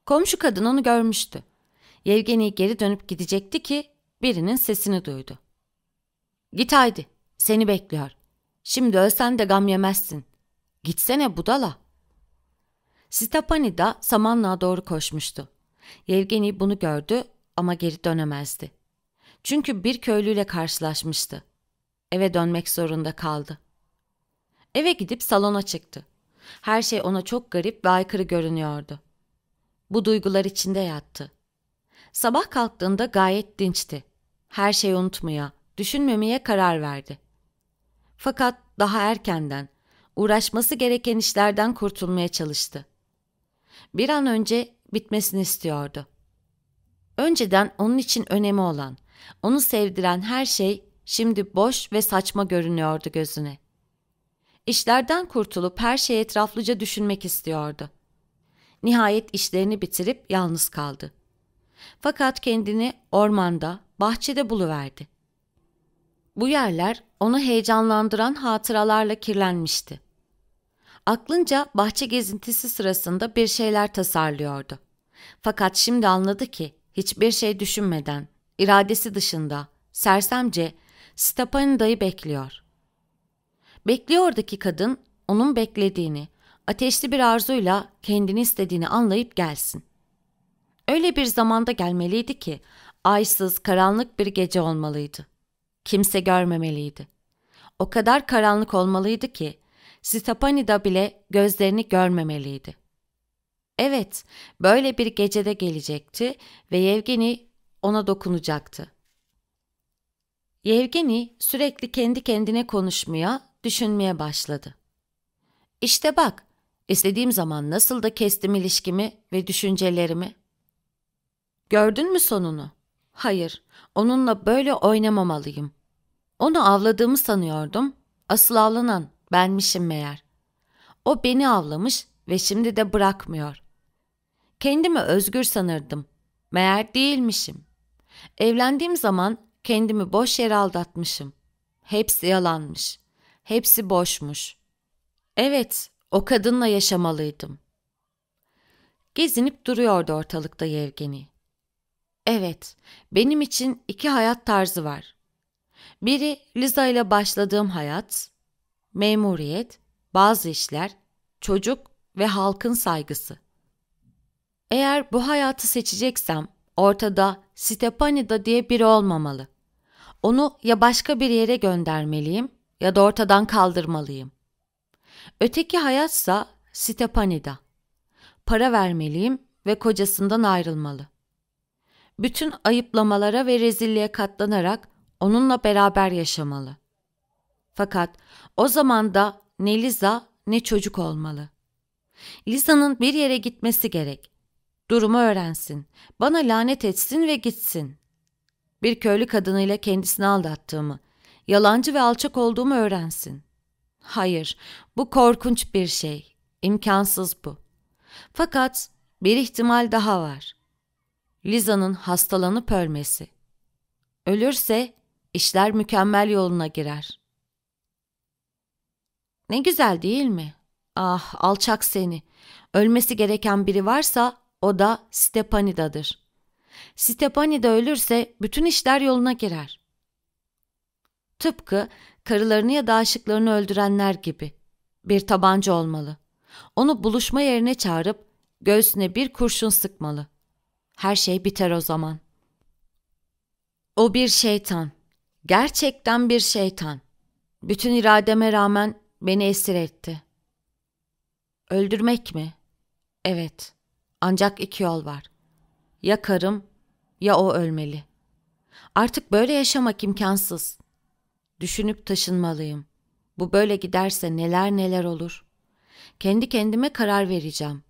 Komşu kadın onu görmüştü. Yevgeni geri dönüp gidecekti ki birinin sesini duydu. Git haydi seni bekliyor. Şimdi ölsen de gam yemezsin. Gitsene budala. Stepani da samanlığa doğru koşmuştu. Yevgeni bunu gördü ama geri dönemezdi. Çünkü bir köylüyle karşılaşmıştı. Eve dönmek zorunda kaldı. Eve gidip salona çıktı. Her şey ona çok garip ve aykırı görünüyordu. Bu duygular içinde yattı. Sabah kalktığında gayet dinçti. Her şeyi unutmaya, düşünmemeye karar verdi.'' Fakat daha erkenden uğraşması gereken işlerden kurtulmaya çalıştı. Bir an önce bitmesini istiyordu. Önceden onun için önemi olan, onu sevdiren her şey şimdi boş ve saçma görünüyordu gözüne. İşlerden kurtulup her şeyi etraflıca düşünmek istiyordu. Nihayet işlerini bitirip yalnız kaldı. Fakat kendini ormanda, bahçede buluverdi. Bu yerler onu heyecanlandıran hatıralarla kirlenmişti. Aklınca bahçe gezintisi sırasında bir şeyler tasarlıyordu. Fakat şimdi anladı ki hiçbir şey düşünmeden, iradesi dışında, sersemce Stepan dayı bekliyor. ki kadın onun beklediğini, ateşli bir arzuyla kendini istediğini anlayıp gelsin. Öyle bir zamanda gelmeliydi ki aysız, karanlık bir gece olmalıydı kimse görmemeliydi. O kadar karanlık olmalıydı ki Stepani'da bile gözlerini görmemeliydi. Evet, böyle bir gecede gelecekti ve Yevgeni ona dokunacaktı. Yevgeni sürekli kendi kendine konuşmaya, düşünmeye başladı. İşte bak, istediğim zaman nasıl da kestim ilişkimi ve düşüncelerimi. Gördün mü sonunu? Hayır, onunla böyle oynamamalıyım. Onu avladığımı sanıyordum. Asıl avlanan benmişim meğer. O beni avlamış ve şimdi de bırakmıyor. Kendimi özgür sanırdım. Meğer değilmişim. Evlendiğim zaman kendimi boş yere aldatmışım. Hepsi yalanmış. Hepsi boşmuş. Evet, o kadınla yaşamalıydım. Gezinip duruyordu ortalıkta Yevgeni. Evet, benim için iki hayat tarzı var. Biri Liza ile başladığım hayat, memuriyet, bazı işler, çocuk ve halkın saygısı. Eğer bu hayatı seçeceksem ortada Stepanida diye biri olmamalı. Onu ya başka bir yere göndermeliyim ya da ortadan kaldırmalıyım. Öteki hayatsa Stepanida. Para vermeliyim ve kocasından ayrılmalı. Bütün ayıplamalara ve rezilliğe katlanarak onunla beraber yaşamalı. Fakat o zaman da ne Liza ne çocuk olmalı. Liza'nın bir yere gitmesi gerek. Durumu öğrensin, bana lanet etsin ve gitsin. Bir köylü kadınıyla kendisini aldattığımı, yalancı ve alçak olduğumu öğrensin. Hayır, bu korkunç bir şey. İmkansız bu. Fakat bir ihtimal daha var. Liza'nın hastalanıp ölmesi. Ölürse İşler mükemmel yoluna girer. Ne güzel değil mi? Ah alçak seni. Ölmesi gereken biri varsa o da Stepanida'dır. Stepanida ölürse bütün işler yoluna girer. Tıpkı karılarını ya da aşıklarını öldürenler gibi. Bir tabanca olmalı. Onu buluşma yerine çağırıp göğsüne bir kurşun sıkmalı. Her şey biter o zaman. O bir şeytan. Gerçekten bir şeytan. Bütün irademe rağmen beni esir etti. Öldürmek mi? Evet. Ancak iki yol var. Ya karım ya o ölmeli. Artık böyle yaşamak imkansız. Düşünüp taşınmalıyım. Bu böyle giderse neler neler olur. Kendi kendime karar vereceğim.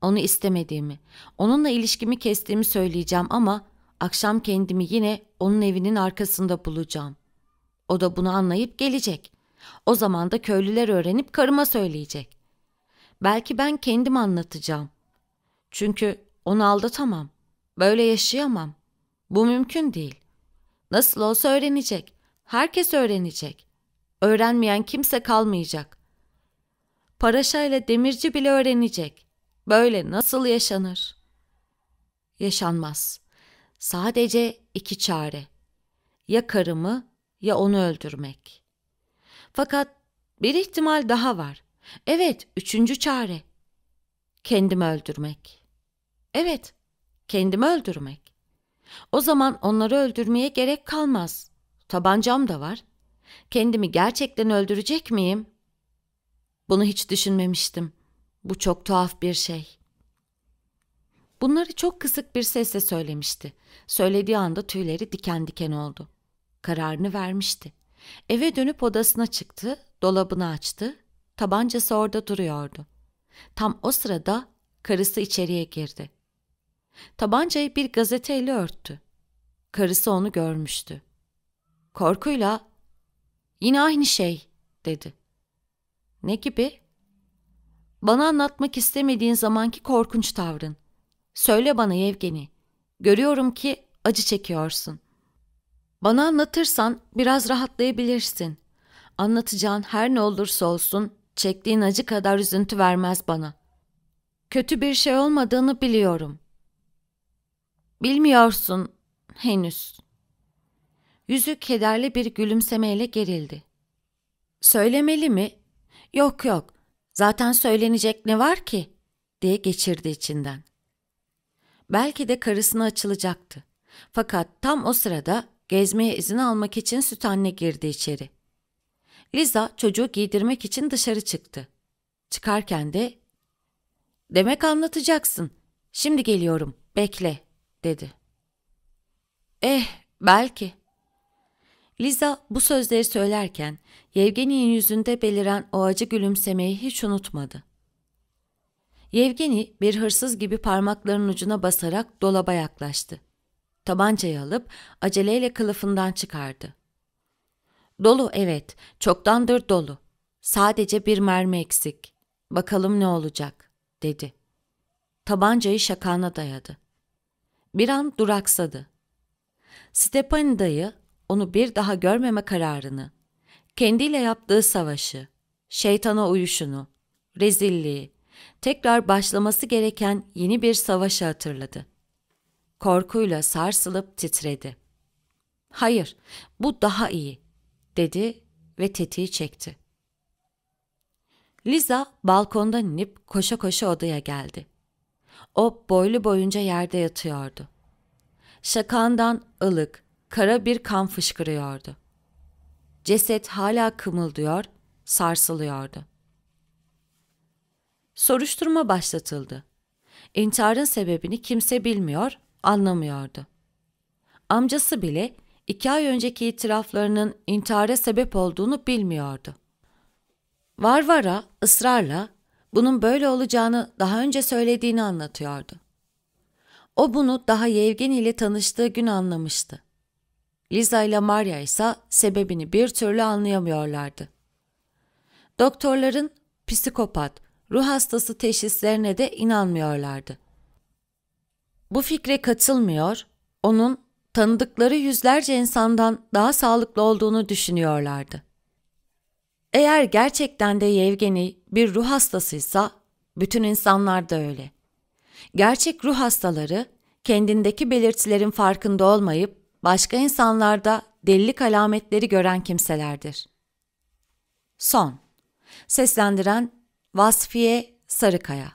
Onu istemediğimi, onunla ilişkimi kestiğimi söyleyeceğim ama Akşam kendimi yine onun evinin arkasında bulacağım. O da bunu anlayıp gelecek. O zaman da köylüler öğrenip karıma söyleyecek. Belki ben kendim anlatacağım. Çünkü onu aldatamam. Böyle yaşayamam. Bu mümkün değil. Nasıl olsa öğrenecek. Herkes öğrenecek. Öğrenmeyen kimse kalmayacak. ile demirci bile öğrenecek. Böyle nasıl yaşanır? Yaşanmaz.'' Sadece iki çare. Ya karımı ya onu öldürmek. Fakat bir ihtimal daha var. Evet, üçüncü çare. Kendimi öldürmek. Evet, kendimi öldürmek. O zaman onları öldürmeye gerek kalmaz. Tabancam da var. Kendimi gerçekten öldürecek miyim? Bunu hiç düşünmemiştim. Bu çok tuhaf bir şey. Bunları çok kısık bir sesle söylemişti. Söylediği anda tüyleri diken diken oldu. Kararını vermişti. Eve dönüp odasına çıktı, dolabını açtı. Tabancası orada duruyordu. Tam o sırada karısı içeriye girdi. Tabancayı bir gazeteyle örttü. Karısı onu görmüştü. Korkuyla "Yine aynı şey." dedi. "Ne gibi?" "Bana anlatmak istemediğin zamanki korkunç tavrın." Söyle bana Yevgeni. Görüyorum ki acı çekiyorsun. Bana anlatırsan biraz rahatlayabilirsin. Anlatacağın her ne olursa olsun çektiğin acı kadar üzüntü vermez bana. Kötü bir şey olmadığını biliyorum. Bilmiyorsun henüz. Yüzü kederli bir gülümsemeyle gerildi. Söylemeli mi? Yok yok. Zaten söylenecek ne var ki? diye geçirdi içinden. Belki de karısına açılacaktı. Fakat tam o sırada gezmeye izin almak için süt anne girdi içeri. Liza çocuğu giydirmek için dışarı çıktı. Çıkarken de ''Demek anlatacaksın. Şimdi geliyorum. Bekle.'' dedi. ''Eh, belki.'' Liza bu sözleri söylerken Yevgeni'nin yüzünde beliren o acı gülümsemeyi hiç unutmadı. Yevgeni bir hırsız gibi parmaklarının ucuna basarak dolaba yaklaştı. Tabancayı alıp aceleyle kılıfından çıkardı. Dolu evet, çoktandır dolu. Sadece bir mermi eksik. Bakalım ne olacak, dedi. Tabancayı şakağına dayadı. Bir an duraksadı. Stepan dayı onu bir daha görmeme kararını, kendiyle yaptığı savaşı, şeytana uyuşunu, rezilliği, tekrar başlaması gereken yeni bir savaşı hatırladı. Korkuyla sarsılıp titredi. Hayır, bu daha iyi, dedi ve tetiği çekti. Liza balkondan inip koşa koşa odaya geldi. O boylu boyunca yerde yatıyordu. Şakandan ılık, kara bir kan fışkırıyordu. Ceset hala kımıldıyor, sarsılıyordu. Soruşturma başlatıldı. İntiharın sebebini kimse bilmiyor, anlamıyordu. Amcası bile iki ay önceki itiraflarının intihara sebep olduğunu bilmiyordu. Varvara ısrarla bunun böyle olacağını daha önce söylediğini anlatıyordu. O bunu daha Yevgen ile tanıştığı gün anlamıştı. Liza ile Maria ise sebebini bir türlü anlayamıyorlardı. Doktorların psikopat, ruh hastası teşhislerine de inanmıyorlardı. Bu fikre katılmıyor, onun tanıdıkları yüzlerce insandan daha sağlıklı olduğunu düşünüyorlardı. Eğer gerçekten de Yevgeni bir ruh hastasıysa, bütün insanlar da öyle. Gerçek ruh hastaları kendindeki belirtilerin farkında olmayıp başka insanlarda delilik alametleri gören kimselerdir. Son Seslendiren Vasfiye Sarıkaya